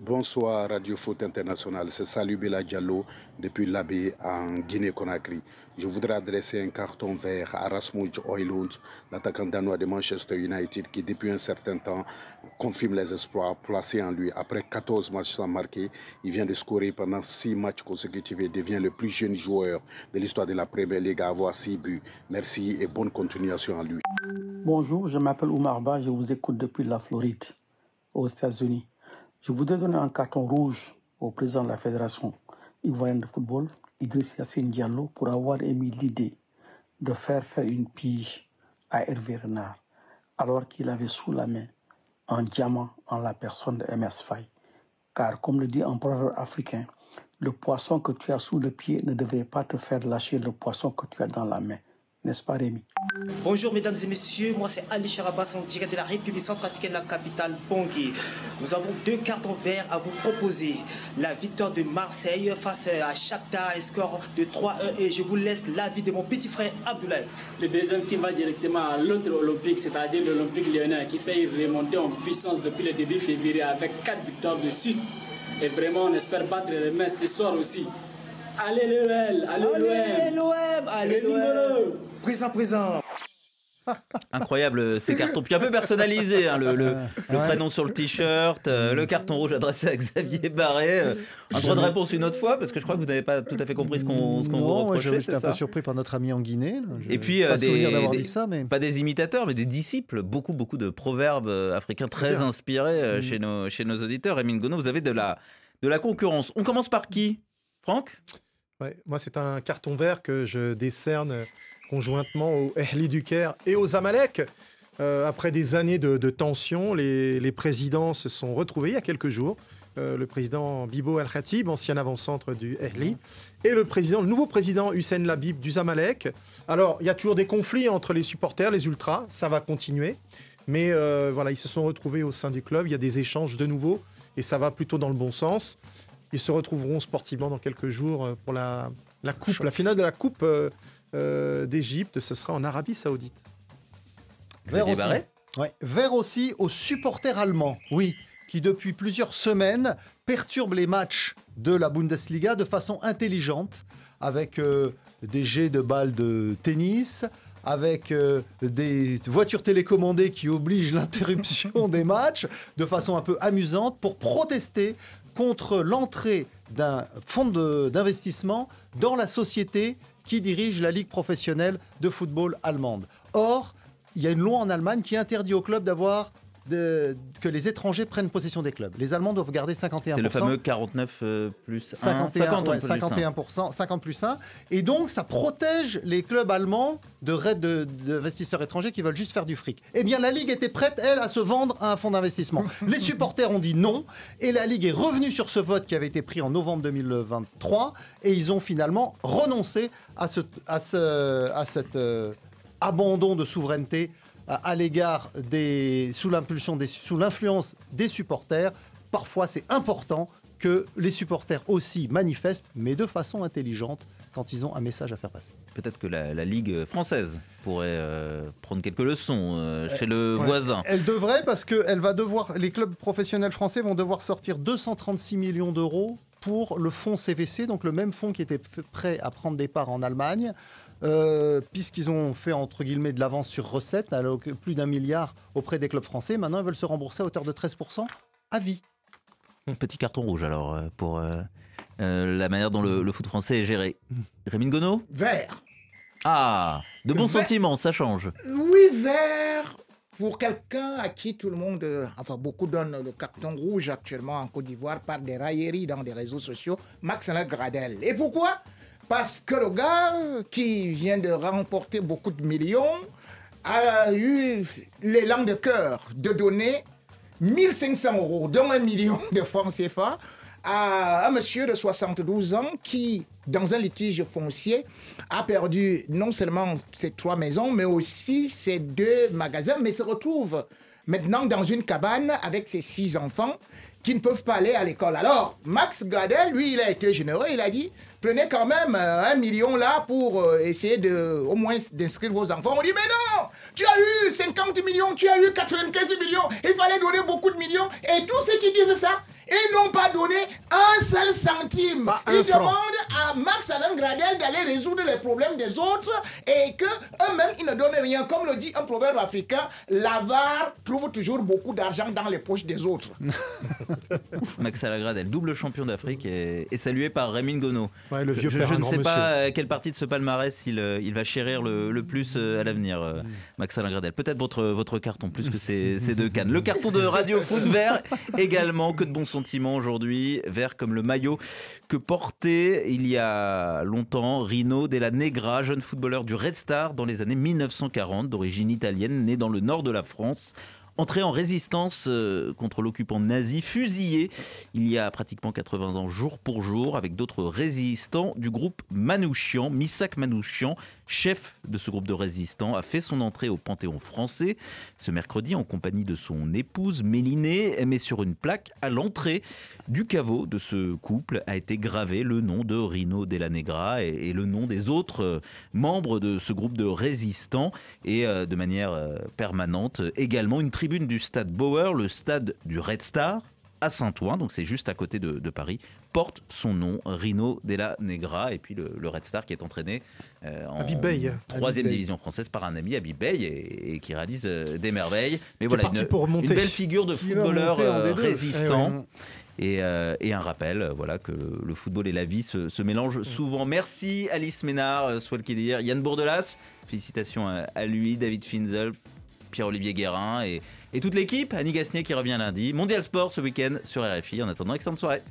Bonsoir Radio Foot International, c'est Salut Diallo depuis l'Abbé en Guinée-Conakry. Je voudrais adresser un carton vert à Rasmus Oilund, l'attaquant danois de Manchester United qui depuis un certain temps confirme les espoirs placés en lui. Après 14 matchs sans marquer, il vient de scorer pendant 6 matchs consécutifs et devient le plus jeune joueur de l'histoire de la Premier League à avoir 6 buts. Merci et bonne continuation à lui. Bonjour, je m'appelle Oumar je vous écoute depuis la Floride aux États-Unis. Je voudrais donner un carton rouge au président de la Fédération ivoirienne de football, Idriss Yassine Diallo, pour avoir émis l'idée de faire faire une pige à Hervé Renard, alors qu'il avait sous la main un diamant en la personne de MS Faye. Car, comme le dit un proverbe africain, le poisson que tu as sous le pied ne devrait pas te faire lâcher le poisson que tu as dans la main n'est-ce pas Rémi Bonjour mesdames et messieurs, moi c'est Ali Charabas en direct de la République centrafricaine, de la capitale Bangui. Nous avons deux cartes en vert à vous proposer. La victoire de Marseille face à Shakhtar, score de 3-1 et je vous laisse l'avis de mon petit frère Abdoulaye. Le deuxième qui va directement à l'autre olympique, c'est-à-dire l'olympique lyonnais qui fait remonter en puissance depuis le début février avec quatre victoires de suite. Et vraiment on espère battre les mains ce soir aussi. Allez l'OM Allez l'OM Allez l'OM Présent, présent Incroyable euh, ces cartons. Puis un peu personnalisé, hein, le, le, prénom sur le t-shirt, euh, le carton rouge adressé à Xavier Barré. Euh, un droit de réponse une autre fois, parce que je crois que vous n'avez pas tout à fait compris ce qu'on qu vous reprochait. J'étais un peu surpris par notre ami en Guinée. Et puis, pas, des, d'avoir dit ça, mais... pas des imitateurs, mais des disciples. Beaucoup, beaucoup de proverbes africains très inspirés mm. chez, nos, chez nos auditeurs. Amin Gono, vous avez de la, de la concurrence. On commence par qui Franck moi, c'est un carton vert que je décerne conjointement aux Ehli du Caire et aux Amalek. Euh, après des années de, de tensions, les, présidents se sont retrouvés il y a quelques jours. Euh, le président Bibo Al-Khatib, ancien avant-centre du Ehli, et le nouveau président Hussein Labib du Zamalek. Alors, il y a toujours des conflits entre les supporters, les ultras, ça va continuer. Mais euh, voilà, ils se sont retrouvés au sein du club, il y a des échanges de nouveau, et ça va plutôt dans le bon sens ils se retrouveront sportivement dans quelques jours euh, pour la, la coupe, la finale de la coupe euh, euh, d'Égypte. Ce sera en Arabie Saoudite. Vert aussi. Vert aussi aux supporters allemands. Oui qui depuis plusieurs semaines perturbent les matchs de la Bundesliga de façon intelligente, avec euh, des jets de balles de tennis, avec des voitures télécommandées qui obligent l'interruption des matchs de façon un peu amusante pour protester contre l'entrée d'un fonds d'investissement dans la société qui dirige la Ligue professionnelle de football allemande. Or, il y a une loi en Allemagne qui interdit au club d'avoir que les étrangers prennent possession des clubs. Les Allemands doivent garder 51%. C'est le fameux 49 euh, plus 1, 51, 50, plus 51%, 50 1. Et donc, ça protège les clubs allemands d'investisseurs de, de, étrangers qui veulent juste faire du fric. Eh bien, la Ligue était prête, elle, à se vendre à un fonds d'investissement. les supporters ont dit non, et la Ligue est revenue sur ce vote qui avait été pris en novembre 2023, et ils ont finalement renoncé à, ce, à, ce, à cet euh, abandon de souveraineté à l'égard des, sous l'impulsion des, sous l'influence des supporters. Parfois, c'est important que les supporters aussi manifestent, mais de façon intelligente quand ils ont un message à faire passer. Peut-être que la, Ligue française pourrait euh, prendre quelques leçons euh, euh, chez le voisin. Elle devrait parce que va devoir, les clubs professionnels français vont devoir sortir 236 millions d'euros pour le fonds CVC, donc le même fonds qui était prêt à prendre des parts en Allemagne. Euh, puisqu'ils ont fait entre guillemets de l'avance sur recette, alors plus d'un milliard auprès des clubs français. Maintenant, ils veulent se rembourser à hauteur de 13% à vie. petit carton rouge alors euh, pour euh, la manière dont le, foot français est géré. Rémi Gono Vert. Ah, de bons sentiments, ça change. Oui, vert pour quelqu'un à qui tout le monde, enfin beaucoup donnent le carton rouge actuellement en Côte d'Ivoire par des railleries dans des réseaux sociaux, Max Gradel. Et pourquoi parce que le gars qui vient de remporter beaucoup de millions a eu l'élan de cœur de donner 500 euros, dont un million de francs CFA, à un monsieur de 72 ans qui, dans un litige foncier, a perdu non seulement ses trois maisons, mais aussi ses deux magasins, mais se retrouve maintenant dans une cabane avec ses six enfants qui ne peuvent pas aller à l'école. Alors, Max Gadel, lui, il a été généreux, il a dit, prenez quand même euh, un million là pour euh, essayer de, au moins d'inscrire vos enfants. On dit, mais non, tu as eu 50 millions, tu as eu 95 millions, il fallait donner beaucoup de millions. Et tous ceux qui disent ça, ils n'ont pas donné un seul centime. Ils demandent à Max Alain Gradel d'aller résoudre les problèmes des autres et que mêmes ils ne donnent rien. Comme le dit un proverbe africain, l'avare trouve toujours beaucoup d'argent dans les poches des autres. Max Alain Gradel, double champion d'Afrique et, salué par Rémi Gono. je, ne sais pas euh, quelle partie de ce palmarès il, euh, va chérir le, plus euh, à l'avenir, mm. Max Alain Gradel. Peut-être votre, votre carton plus que ces, deux cannes. Le carton de Radio Foot Vert également, que de bons aujourd'hui, vert comme le maillot que portait il y a longtemps Rino Della Negra, jeune footballeur du Red Star dans les années 1940, d'origine italienne, né dans le nord de la France. Entrée en résistance euh, contre l'occupant nazi, fusillé il y a pratiquement 80 ans jour pour jour avec d'autres résistants du groupe Manouchian. Missak Manouchian, chef de ce groupe de résistants, a fait son entrée au Panthéon français ce mercredi en compagnie de son épouse Mélinée, mais sur une plaque à l'entrée du caveau de ce couple a été gravé le nom de Rino Della Negra et, le nom des autres membres de ce groupe de résistants et euh, de manière euh, permanente également une tribune du stade Bauer, le stade du Red Star, à Saint-Ouen, donc c'est juste à côté de, Paris, porte son nom, Rino Della Negra, et puis le, Red Star qui est entraîné euh, en en troisième division française par un ami, Abi Bey, et, qui réalise euh, des merveilles. Mais voilà, une, pour une, belle figure de footballeur euh, eh résistant. Et, un rappel voilà, que le, football et la vie se, mélangent mm. souvent. Merci Alice Ménard, soit le Swell Yann Bourdelas, félicitations à lui, David Finzel, Pierre-Olivier Guérin et, toute l'équipe. Annie Gasnier qui revient lundi. Mondial Sport ce week-end sur RFI. En attendant, excellente soirée.